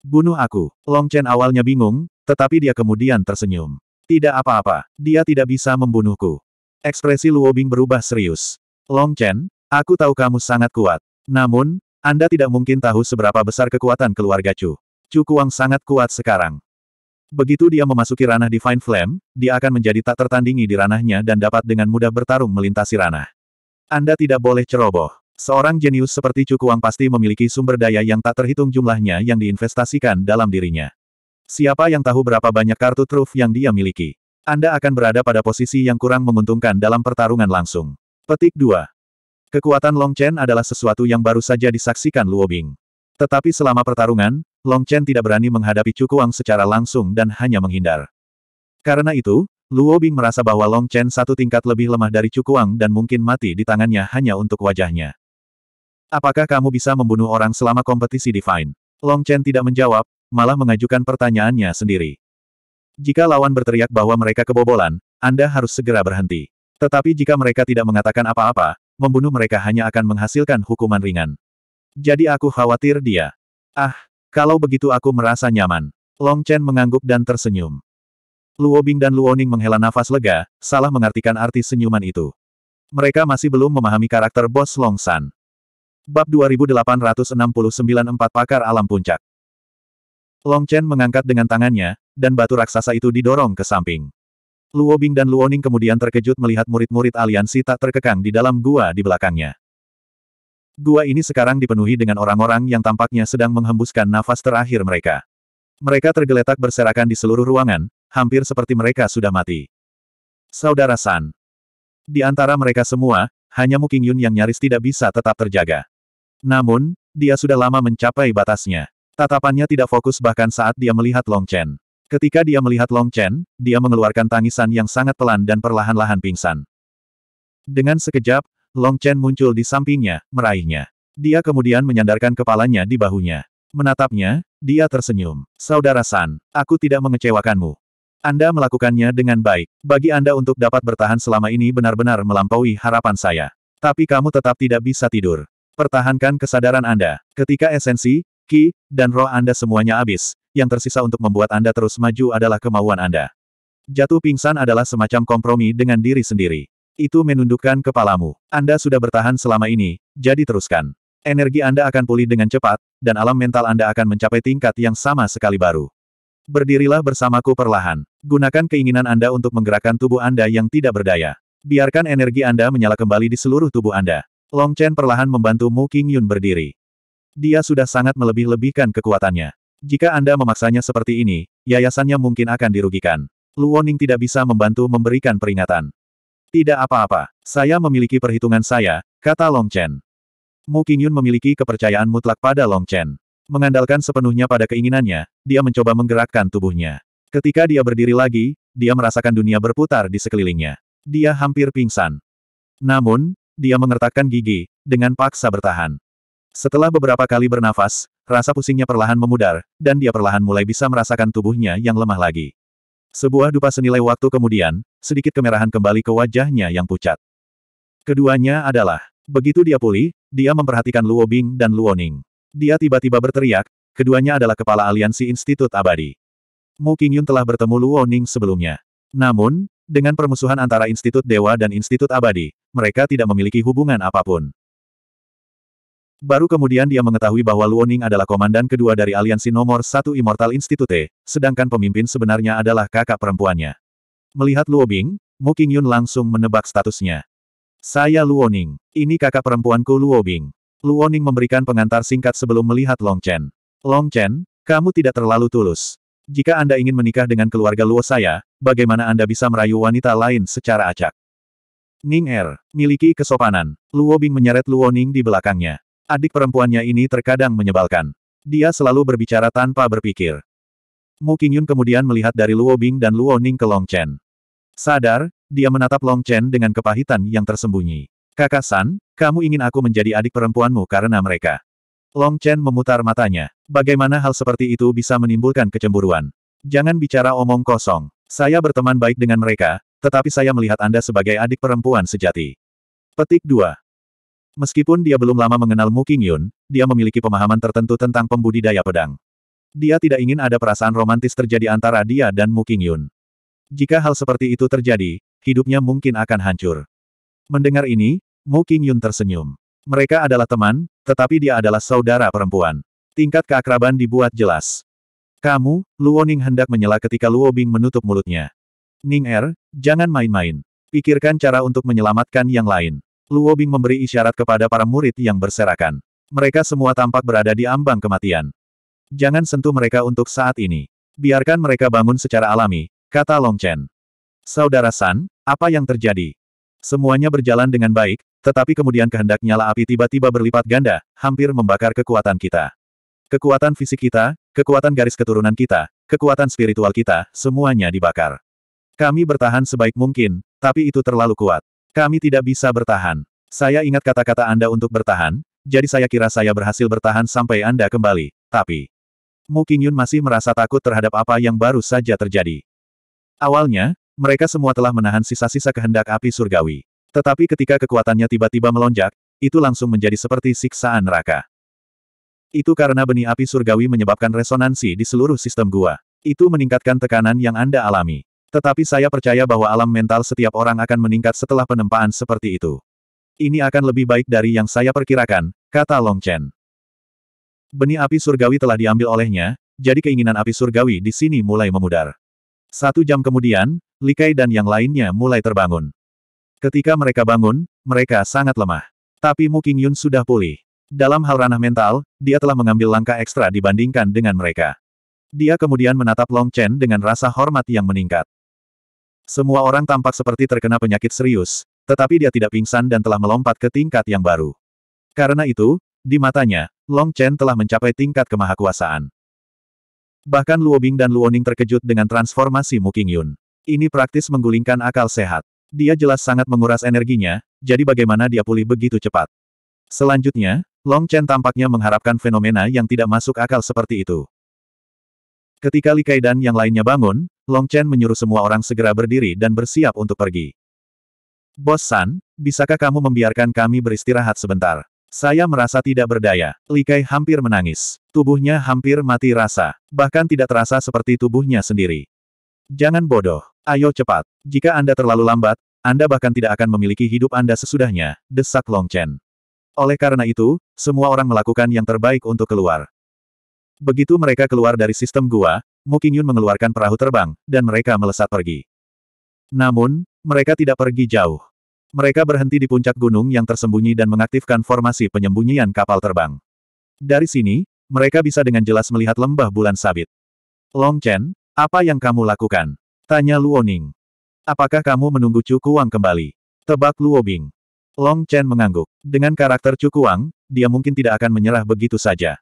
Bunuh aku. Long Chen awalnya bingung, tetapi dia kemudian tersenyum. Tidak apa-apa, dia tidak bisa membunuhku. Ekspresi Luo Bing berubah serius. Long Chen, aku tahu kamu sangat kuat. Namun, Anda tidak mungkin tahu seberapa besar kekuatan keluarga Chu. Chu Kuang sangat kuat sekarang. Begitu dia memasuki ranah Divine Flame, dia akan menjadi tak tertandingi di ranahnya dan dapat dengan mudah bertarung melintasi ranah. Anda tidak boleh ceroboh. Seorang jenius seperti Cukuang pasti memiliki sumber daya yang tak terhitung jumlahnya yang diinvestasikan dalam dirinya. Siapa yang tahu berapa banyak kartu truf yang dia miliki? Anda akan berada pada posisi yang kurang menguntungkan dalam pertarungan langsung. Petik 2. Kekuatan Long Chen adalah sesuatu yang baru saja disaksikan Luo Bing. Tetapi selama pertarungan, Long Chen tidak berani menghadapi Cukuang secara langsung dan hanya menghindar. Karena itu, Luo Bing merasa bahwa Long Chen satu tingkat lebih lemah dari Cukuang dan mungkin mati di tangannya hanya untuk wajahnya. Apakah kamu bisa membunuh orang selama kompetisi Divine? Long Chen tidak menjawab, malah mengajukan pertanyaannya sendiri. Jika lawan berteriak bahwa mereka kebobolan, Anda harus segera berhenti. Tetapi jika mereka tidak mengatakan apa-apa, membunuh mereka hanya akan menghasilkan hukuman ringan. Jadi aku khawatir dia. Ah, kalau begitu aku merasa nyaman. Long Chen mengangguk dan tersenyum. Luo Bing dan Luo Ning menghela nafas lega, salah mengartikan arti senyuman itu. Mereka masih belum memahami karakter bos Long San. Bab 2869 Empat Pakar Alam Puncak Long Chen mengangkat dengan tangannya, dan batu raksasa itu didorong ke samping. Luo Bing dan Luo Ning kemudian terkejut melihat murid-murid aliansi tak terkekang di dalam gua di belakangnya. Gua ini sekarang dipenuhi dengan orang-orang yang tampaknya sedang menghembuskan nafas terakhir mereka. Mereka tergeletak berserakan di seluruh ruangan, hampir seperti mereka sudah mati. Saudara San. Di antara mereka semua, hanya Mu Qingyun yang nyaris tidak bisa tetap terjaga. Namun, dia sudah lama mencapai batasnya. Tatapannya tidak fokus bahkan saat dia melihat Long Chen. Ketika dia melihat Long Chen, dia mengeluarkan tangisan yang sangat pelan dan perlahan-lahan pingsan. Dengan sekejap, Long Chen muncul di sampingnya, meraihnya. Dia kemudian menyandarkan kepalanya di bahunya. Menatapnya, dia tersenyum. Saudara San, aku tidak mengecewakanmu. Anda melakukannya dengan baik. Bagi Anda untuk dapat bertahan selama ini benar-benar melampaui harapan saya. Tapi kamu tetap tidak bisa tidur. Pertahankan kesadaran Anda. Ketika esensi, ki, dan roh Anda semuanya habis, yang tersisa untuk membuat Anda terus maju adalah kemauan Anda. Jatuh pingsan adalah semacam kompromi dengan diri sendiri. Itu menundukkan kepalamu. Anda sudah bertahan selama ini, jadi teruskan. Energi Anda akan pulih dengan cepat, dan alam mental Anda akan mencapai tingkat yang sama sekali baru. Berdirilah bersamaku perlahan. Gunakan keinginan Anda untuk menggerakkan tubuh Anda yang tidak berdaya. Biarkan energi Anda menyala kembali di seluruh tubuh Anda. Long Chen perlahan membantu Mu King Yun berdiri. Dia sudah sangat melebih-lebihkan kekuatannya. Jika Anda memaksanya seperti ini, yayasannya mungkin akan dirugikan. Luoning tidak bisa membantu memberikan peringatan. Tidak apa-apa, saya memiliki perhitungan saya, kata Long Chen. Mu Qingyun memiliki kepercayaan mutlak pada Long Chen. Mengandalkan sepenuhnya pada keinginannya, dia mencoba menggerakkan tubuhnya. Ketika dia berdiri lagi, dia merasakan dunia berputar di sekelilingnya. Dia hampir pingsan. Namun, dia mengertakkan gigi, dengan paksa bertahan. Setelah beberapa kali bernafas, rasa pusingnya perlahan memudar, dan dia perlahan mulai bisa merasakan tubuhnya yang lemah lagi. Sebuah dupa senilai waktu kemudian, sedikit kemerahan kembali ke wajahnya yang pucat. Keduanya adalah, begitu dia pulih, dia memperhatikan Luo Bing dan Luo Ning. Dia tiba-tiba berteriak, keduanya adalah kepala aliansi Institut Abadi. Mu Qingyun telah bertemu Luo Ning sebelumnya. Namun, dengan permusuhan antara Institut Dewa dan Institut Abadi, mereka tidak memiliki hubungan apapun. Baru kemudian dia mengetahui bahwa Luoning adalah komandan kedua dari aliansi nomor satu Immortal Institute, e, sedangkan pemimpin sebenarnya adalah kakak perempuannya. Melihat Luobing, Mu Qingyun langsung menebak statusnya. Saya Luoning. Ini kakak perempuanku Luobing. Luoning memberikan pengantar singkat sebelum melihat Long Chen. Long Chen, kamu tidak terlalu tulus. Jika Anda ingin menikah dengan keluarga Luo saya, bagaimana Anda bisa merayu wanita lain secara acak? Ning Er, miliki kesopanan. Luo Bing menyeret Luo Ning di belakangnya. Adik perempuannya ini terkadang menyebalkan. Dia selalu berbicara tanpa berpikir. Mu Qingyun kemudian melihat dari Luo Bing dan Luo Ning ke Long Chen. Sadar, dia menatap Long Chen dengan kepahitan yang tersembunyi. Kakak San, kamu ingin aku menjadi adik perempuanmu karena mereka. Long Chen memutar matanya. Bagaimana hal seperti itu bisa menimbulkan kecemburuan? Jangan bicara omong kosong. Saya berteman baik dengan mereka, tetapi saya melihat Anda sebagai adik perempuan sejati. Petik 2. Meskipun dia belum lama mengenal Mu Qingyun, dia memiliki pemahaman tertentu tentang pembudidaya pedang. Dia tidak ingin ada perasaan romantis terjadi antara dia dan Mu Qingyun. Jika hal seperti itu terjadi, hidupnya mungkin akan hancur. Mendengar ini, Mu Qingyun tersenyum. Mereka adalah teman, tetapi dia adalah saudara perempuan. Tingkat keakraban dibuat jelas. Kamu, Luo Ning hendak menyela ketika Luo Bing menutup mulutnya. Ning Er, jangan main-main. Pikirkan cara untuk menyelamatkan yang lain. Luo Bing memberi isyarat kepada para murid yang berserakan. Mereka semua tampak berada di ambang kematian. Jangan sentuh mereka untuk saat ini. Biarkan mereka bangun secara alami, kata Long Chen. Saudara San, apa yang terjadi? Semuanya berjalan dengan baik, tetapi kemudian kehendak nyala api tiba-tiba berlipat ganda, hampir membakar kekuatan kita. Kekuatan fisik kita, kekuatan garis keturunan kita, kekuatan spiritual kita, semuanya dibakar. Kami bertahan sebaik mungkin, tapi itu terlalu kuat. Kami tidak bisa bertahan. Saya ingat kata-kata Anda untuk bertahan, jadi saya kira saya berhasil bertahan sampai Anda kembali. Tapi, Mu Qingyun masih merasa takut terhadap apa yang baru saja terjadi. Awalnya, mereka semua telah menahan sisa-sisa kehendak api surgawi. Tetapi ketika kekuatannya tiba-tiba melonjak, itu langsung menjadi seperti siksaan neraka. Itu karena benih api surgawi menyebabkan resonansi di seluruh sistem gua. Itu meningkatkan tekanan yang Anda alami. Tetapi saya percaya bahwa alam mental setiap orang akan meningkat setelah penempaan seperti itu. Ini akan lebih baik dari yang saya perkirakan, kata Long Chen. Benih api surgawi telah diambil olehnya, jadi keinginan api surgawi di sini mulai memudar. Satu jam kemudian, Likai dan yang lainnya mulai terbangun. Ketika mereka bangun, mereka sangat lemah. Tapi Mu Yun sudah pulih. Dalam hal ranah mental, dia telah mengambil langkah ekstra dibandingkan dengan mereka. Dia kemudian menatap Long Chen dengan rasa hormat yang meningkat. Semua orang tampak seperti terkena penyakit serius, tetapi dia tidak pingsan dan telah melompat ke tingkat yang baru. Karena itu, di matanya, Long Chen telah mencapai tingkat kemahakuasaan. Bahkan Luo Bing dan Luo Ning terkejut dengan transformasi Mu King Yun. Ini praktis menggulingkan akal sehat. Dia jelas sangat menguras energinya, jadi bagaimana dia pulih begitu cepat. Selanjutnya, Long Chen tampaknya mengharapkan fenomena yang tidak masuk akal seperti itu. Ketika Li Kai dan yang lainnya bangun, Long Chen menyuruh semua orang segera berdiri dan bersiap untuk pergi. Bos San, bisakah kamu membiarkan kami beristirahat sebentar? Saya merasa tidak berdaya. Li Kai hampir menangis. Tubuhnya hampir mati rasa. Bahkan tidak terasa seperti tubuhnya sendiri. Jangan bodoh. Ayo cepat. Jika Anda terlalu lambat, Anda bahkan tidak akan memiliki hidup Anda sesudahnya, desak Long Chen. Oleh karena itu, semua orang melakukan yang terbaik untuk keluar. Begitu mereka keluar dari sistem gua, Mo Qingyun mengeluarkan perahu terbang, dan mereka melesat pergi. Namun, mereka tidak pergi jauh. Mereka berhenti di puncak gunung yang tersembunyi dan mengaktifkan formasi penyembunyian kapal terbang. Dari sini, mereka bisa dengan jelas melihat lembah bulan sabit. Long Chen, apa yang kamu lakukan? Tanya Luo Ning. Apakah kamu menunggu Chu Kuang kembali? Tebak Luo Bing. Long Chen mengangguk. Dengan karakter Chu Kuang, dia mungkin tidak akan menyerah begitu saja.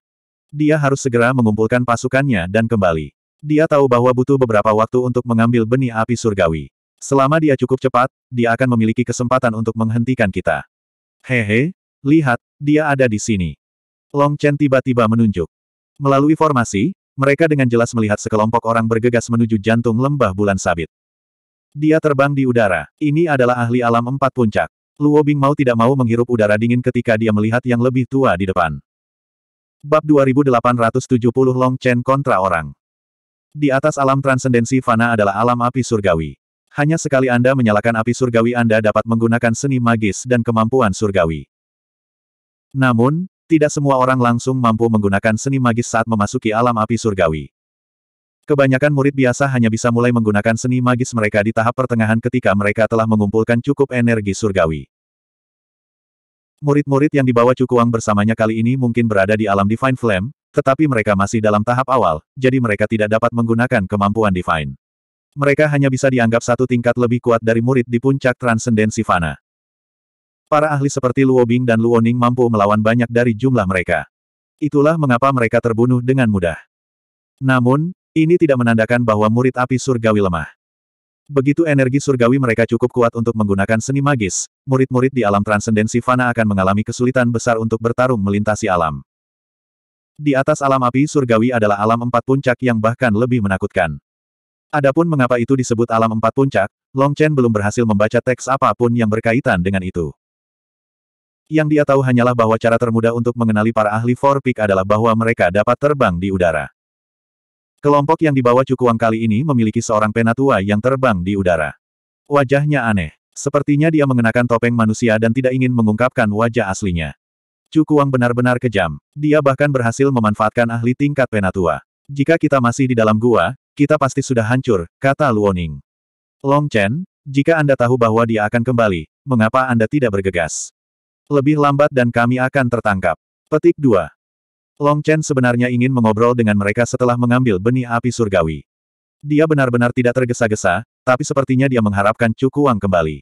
Dia harus segera mengumpulkan pasukannya dan kembali. Dia tahu bahwa butuh beberapa waktu untuk mengambil benih api surgawi. Selama dia cukup cepat, dia akan memiliki kesempatan untuk menghentikan kita. Hehe, lihat, dia ada di sini. Long Chen tiba-tiba menunjuk. Melalui formasi, mereka dengan jelas melihat sekelompok orang bergegas menuju jantung lembah bulan sabit. Dia terbang di udara. Ini adalah ahli alam empat puncak. Luo Bing mau tidak mau menghirup udara dingin ketika dia melihat yang lebih tua di depan. Bab 2870 Long Chen kontra orang. Di atas alam transendensi fana adalah alam api surgawi. Hanya sekali Anda menyalakan api surgawi Anda dapat menggunakan seni magis dan kemampuan surgawi. Namun, tidak semua orang langsung mampu menggunakan seni magis saat memasuki alam api surgawi. Kebanyakan murid biasa hanya bisa mulai menggunakan seni magis mereka di tahap pertengahan ketika mereka telah mengumpulkan cukup energi surgawi. Murid-murid yang dibawa Cukuang bersamanya kali ini mungkin berada di alam Divine Flame, tetapi mereka masih dalam tahap awal, jadi mereka tidak dapat menggunakan kemampuan Divine. Mereka hanya bisa dianggap satu tingkat lebih kuat dari murid di puncak Transcendensi Fana. Para ahli seperti Luo Bing dan Luo Ning mampu melawan banyak dari jumlah mereka. Itulah mengapa mereka terbunuh dengan mudah. Namun, ini tidak menandakan bahwa murid api surgawi lemah. Begitu energi surgawi mereka cukup kuat untuk menggunakan seni magis, murid-murid di alam Transcendensi fana akan mengalami kesulitan besar untuk bertarung melintasi alam. Di atas alam api surgawi adalah alam empat puncak yang bahkan lebih menakutkan. Adapun mengapa itu disebut alam empat puncak, Long Chen belum berhasil membaca teks apapun yang berkaitan dengan itu. Yang dia tahu hanyalah bahwa cara termudah untuk mengenali para ahli Four Peak adalah bahwa mereka dapat terbang di udara. Kelompok yang dibawa Cukuang kali ini memiliki seorang penatua yang terbang di udara. Wajahnya aneh. Sepertinya dia mengenakan topeng manusia dan tidak ingin mengungkapkan wajah aslinya. Cukuang benar-benar kejam. Dia bahkan berhasil memanfaatkan ahli tingkat penatua. Jika kita masih di dalam gua, kita pasti sudah hancur, kata Luoning. Long Chen, jika Anda tahu bahwa dia akan kembali, mengapa Anda tidak bergegas? Lebih lambat dan kami akan tertangkap. Petik 2. Long Chen sebenarnya ingin mengobrol dengan mereka setelah mengambil benih api surgawi. Dia benar-benar tidak tergesa-gesa, tapi sepertinya dia mengharapkan Cukuang kembali.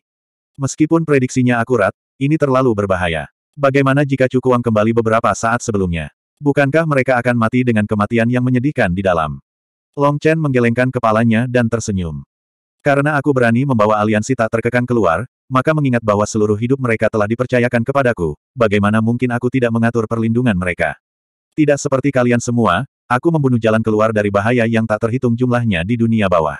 Meskipun prediksinya akurat, ini terlalu berbahaya. Bagaimana jika Cukuang kembali beberapa saat sebelumnya? Bukankah mereka akan mati dengan kematian yang menyedihkan di dalam? Long Chen menggelengkan kepalanya dan tersenyum. Karena aku berani membawa aliansi tak terkekang keluar, maka mengingat bahwa seluruh hidup mereka telah dipercayakan kepadaku, bagaimana mungkin aku tidak mengatur perlindungan mereka? Tidak seperti kalian semua, aku membunuh jalan keluar dari bahaya yang tak terhitung jumlahnya di dunia bawah.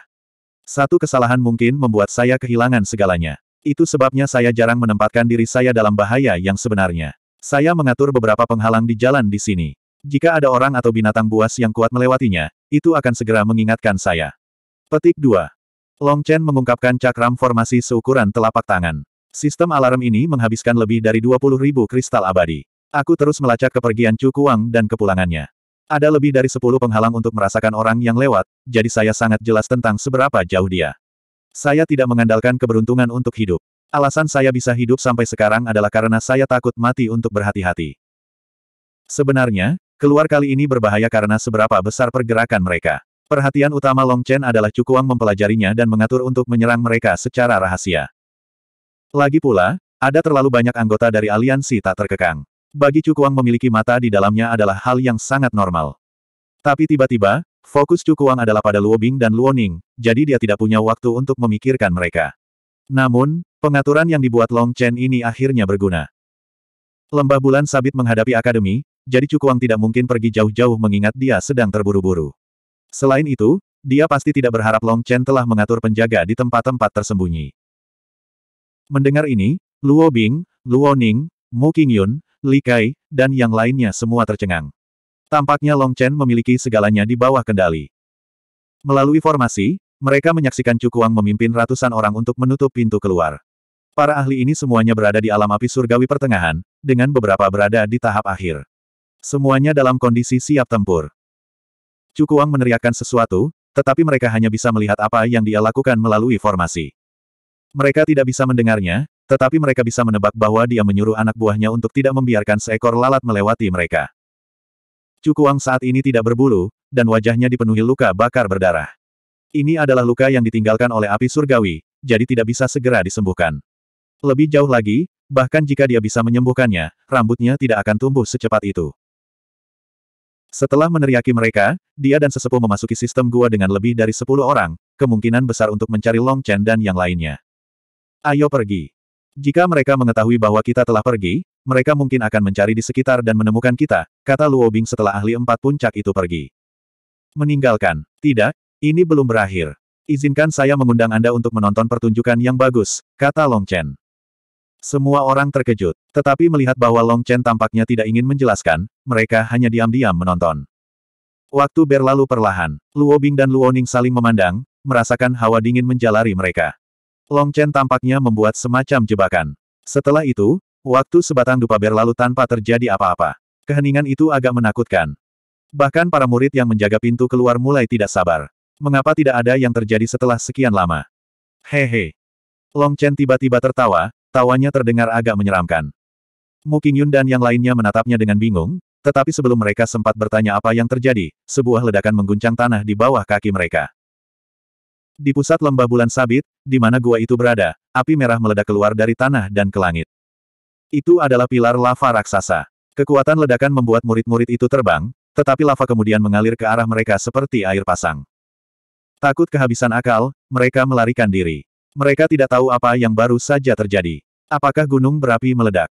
Satu kesalahan mungkin membuat saya kehilangan segalanya. Itu sebabnya saya jarang menempatkan diri saya dalam bahaya yang sebenarnya. Saya mengatur beberapa penghalang di jalan di sini. Jika ada orang atau binatang buas yang kuat melewatinya, itu akan segera mengingatkan saya. Petik 2. Long Chen mengungkapkan cakram formasi seukuran telapak tangan. Sistem alarm ini menghabiskan lebih dari 20 ribu kristal abadi. Aku terus melacak kepergian Chu Kuang dan kepulangannya. Ada lebih dari 10 penghalang untuk merasakan orang yang lewat, jadi saya sangat jelas tentang seberapa jauh dia. Saya tidak mengandalkan keberuntungan untuk hidup. Alasan saya bisa hidup sampai sekarang adalah karena saya takut mati untuk berhati-hati. Sebenarnya, keluar kali ini berbahaya karena seberapa besar pergerakan mereka. Perhatian utama Long Chen adalah Cukuang mempelajarinya dan mengatur untuk menyerang mereka secara rahasia. Lagi pula, ada terlalu banyak anggota dari aliansi tak terkekang. Bagi Cukuang memiliki mata di dalamnya adalah hal yang sangat normal. Tapi tiba-tiba, Fokus Cukuang adalah pada Luo Bing dan Luo Ning, jadi dia tidak punya waktu untuk memikirkan mereka. Namun, pengaturan yang dibuat Long Chen ini akhirnya berguna. Lembah bulan sabit menghadapi akademi, jadi Cukuang tidak mungkin pergi jauh-jauh mengingat dia sedang terburu-buru. Selain itu, dia pasti tidak berharap Long Chen telah mengatur penjaga di tempat-tempat tersembunyi. Mendengar ini, Luo Bing, Luo Ning, Mu Qingyun, Li Kai, dan yang lainnya semua tercengang. Tampaknya Long Chen memiliki segalanya di bawah kendali. Melalui formasi, mereka menyaksikan Kuang memimpin ratusan orang untuk menutup pintu keluar. Para ahli ini semuanya berada di alam api surgawi pertengahan, dengan beberapa berada di tahap akhir. Semuanya dalam kondisi siap tempur. Kuang meneriakkan sesuatu, tetapi mereka hanya bisa melihat apa yang dia lakukan melalui formasi. Mereka tidak bisa mendengarnya, tetapi mereka bisa menebak bahwa dia menyuruh anak buahnya untuk tidak membiarkan seekor lalat melewati mereka. Cukuang saat ini tidak berbulu, dan wajahnya dipenuhi luka bakar berdarah. Ini adalah luka yang ditinggalkan oleh api surgawi, jadi tidak bisa segera disembuhkan. Lebih jauh lagi, bahkan jika dia bisa menyembuhkannya, rambutnya tidak akan tumbuh secepat itu. Setelah meneriaki mereka, dia dan sesepuh memasuki sistem gua dengan lebih dari 10 orang, kemungkinan besar untuk mencari Long Chen dan yang lainnya. Ayo pergi. Jika mereka mengetahui bahwa kita telah pergi, mereka mungkin akan mencari di sekitar dan menemukan kita, kata Luo Bing setelah ahli empat puncak itu pergi. Meninggalkan. Tidak, ini belum berakhir. Izinkan saya mengundang Anda untuk menonton pertunjukan yang bagus, kata Long Chen. Semua orang terkejut, tetapi melihat bahwa Long Chen tampaknya tidak ingin menjelaskan, mereka hanya diam-diam menonton. Waktu berlalu perlahan, Luo Bing dan Luo Ning saling memandang, merasakan hawa dingin menjalari mereka. Long Chen tampaknya membuat semacam jebakan. Setelah itu, waktu sebatang dupa berlalu tanpa terjadi apa-apa. Keheningan itu agak menakutkan. Bahkan para murid yang menjaga pintu keluar mulai tidak sabar. Mengapa tidak ada yang terjadi setelah sekian lama? Hehe. Long Chen tiba-tiba tertawa, tawanya terdengar agak menyeramkan. Mu Qingyun dan yang lainnya menatapnya dengan bingung, tetapi sebelum mereka sempat bertanya apa yang terjadi, sebuah ledakan mengguncang tanah di bawah kaki mereka. Di pusat lembah bulan sabit, di mana gua itu berada, api merah meledak keluar dari tanah dan ke langit. Itu adalah pilar lava raksasa. Kekuatan ledakan membuat murid-murid itu terbang, tetapi lava kemudian mengalir ke arah mereka seperti air pasang. Takut kehabisan akal, mereka melarikan diri. Mereka tidak tahu apa yang baru saja terjadi. Apakah gunung berapi meledak?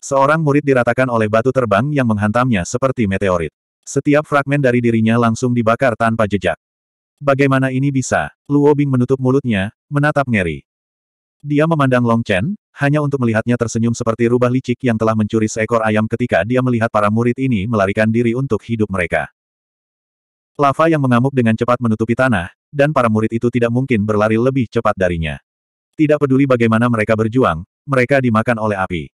Seorang murid diratakan oleh batu terbang yang menghantamnya seperti meteorit. Setiap fragmen dari dirinya langsung dibakar tanpa jejak. Bagaimana ini bisa? Luo Bing menutup mulutnya, menatap ngeri. Dia memandang Long Chen, hanya untuk melihatnya tersenyum seperti rubah licik yang telah mencuri seekor ayam ketika dia melihat para murid ini melarikan diri untuk hidup mereka. Lava yang mengamuk dengan cepat menutupi tanah, dan para murid itu tidak mungkin berlari lebih cepat darinya. Tidak peduli bagaimana mereka berjuang, mereka dimakan oleh api.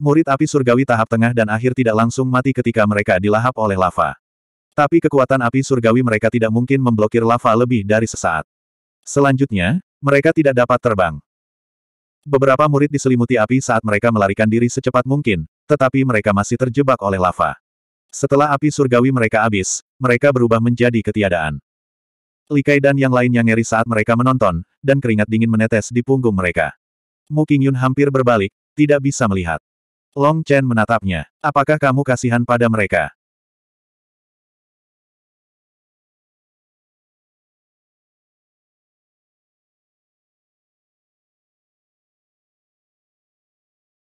Murid api surgawi tahap tengah dan akhir tidak langsung mati ketika mereka dilahap oleh lava. Tapi kekuatan api surgawi mereka tidak mungkin memblokir lava lebih dari sesaat. Selanjutnya, mereka tidak dapat terbang. Beberapa murid diselimuti api saat mereka melarikan diri secepat mungkin, tetapi mereka masih terjebak oleh lava. Setelah api surgawi mereka habis, mereka berubah menjadi ketiadaan. Likai dan yang lainnya ngeri saat mereka menonton, dan keringat dingin menetes di punggung mereka. Mu Qingyun hampir berbalik, tidak bisa melihat. Long Chen menatapnya. Apakah kamu kasihan pada mereka?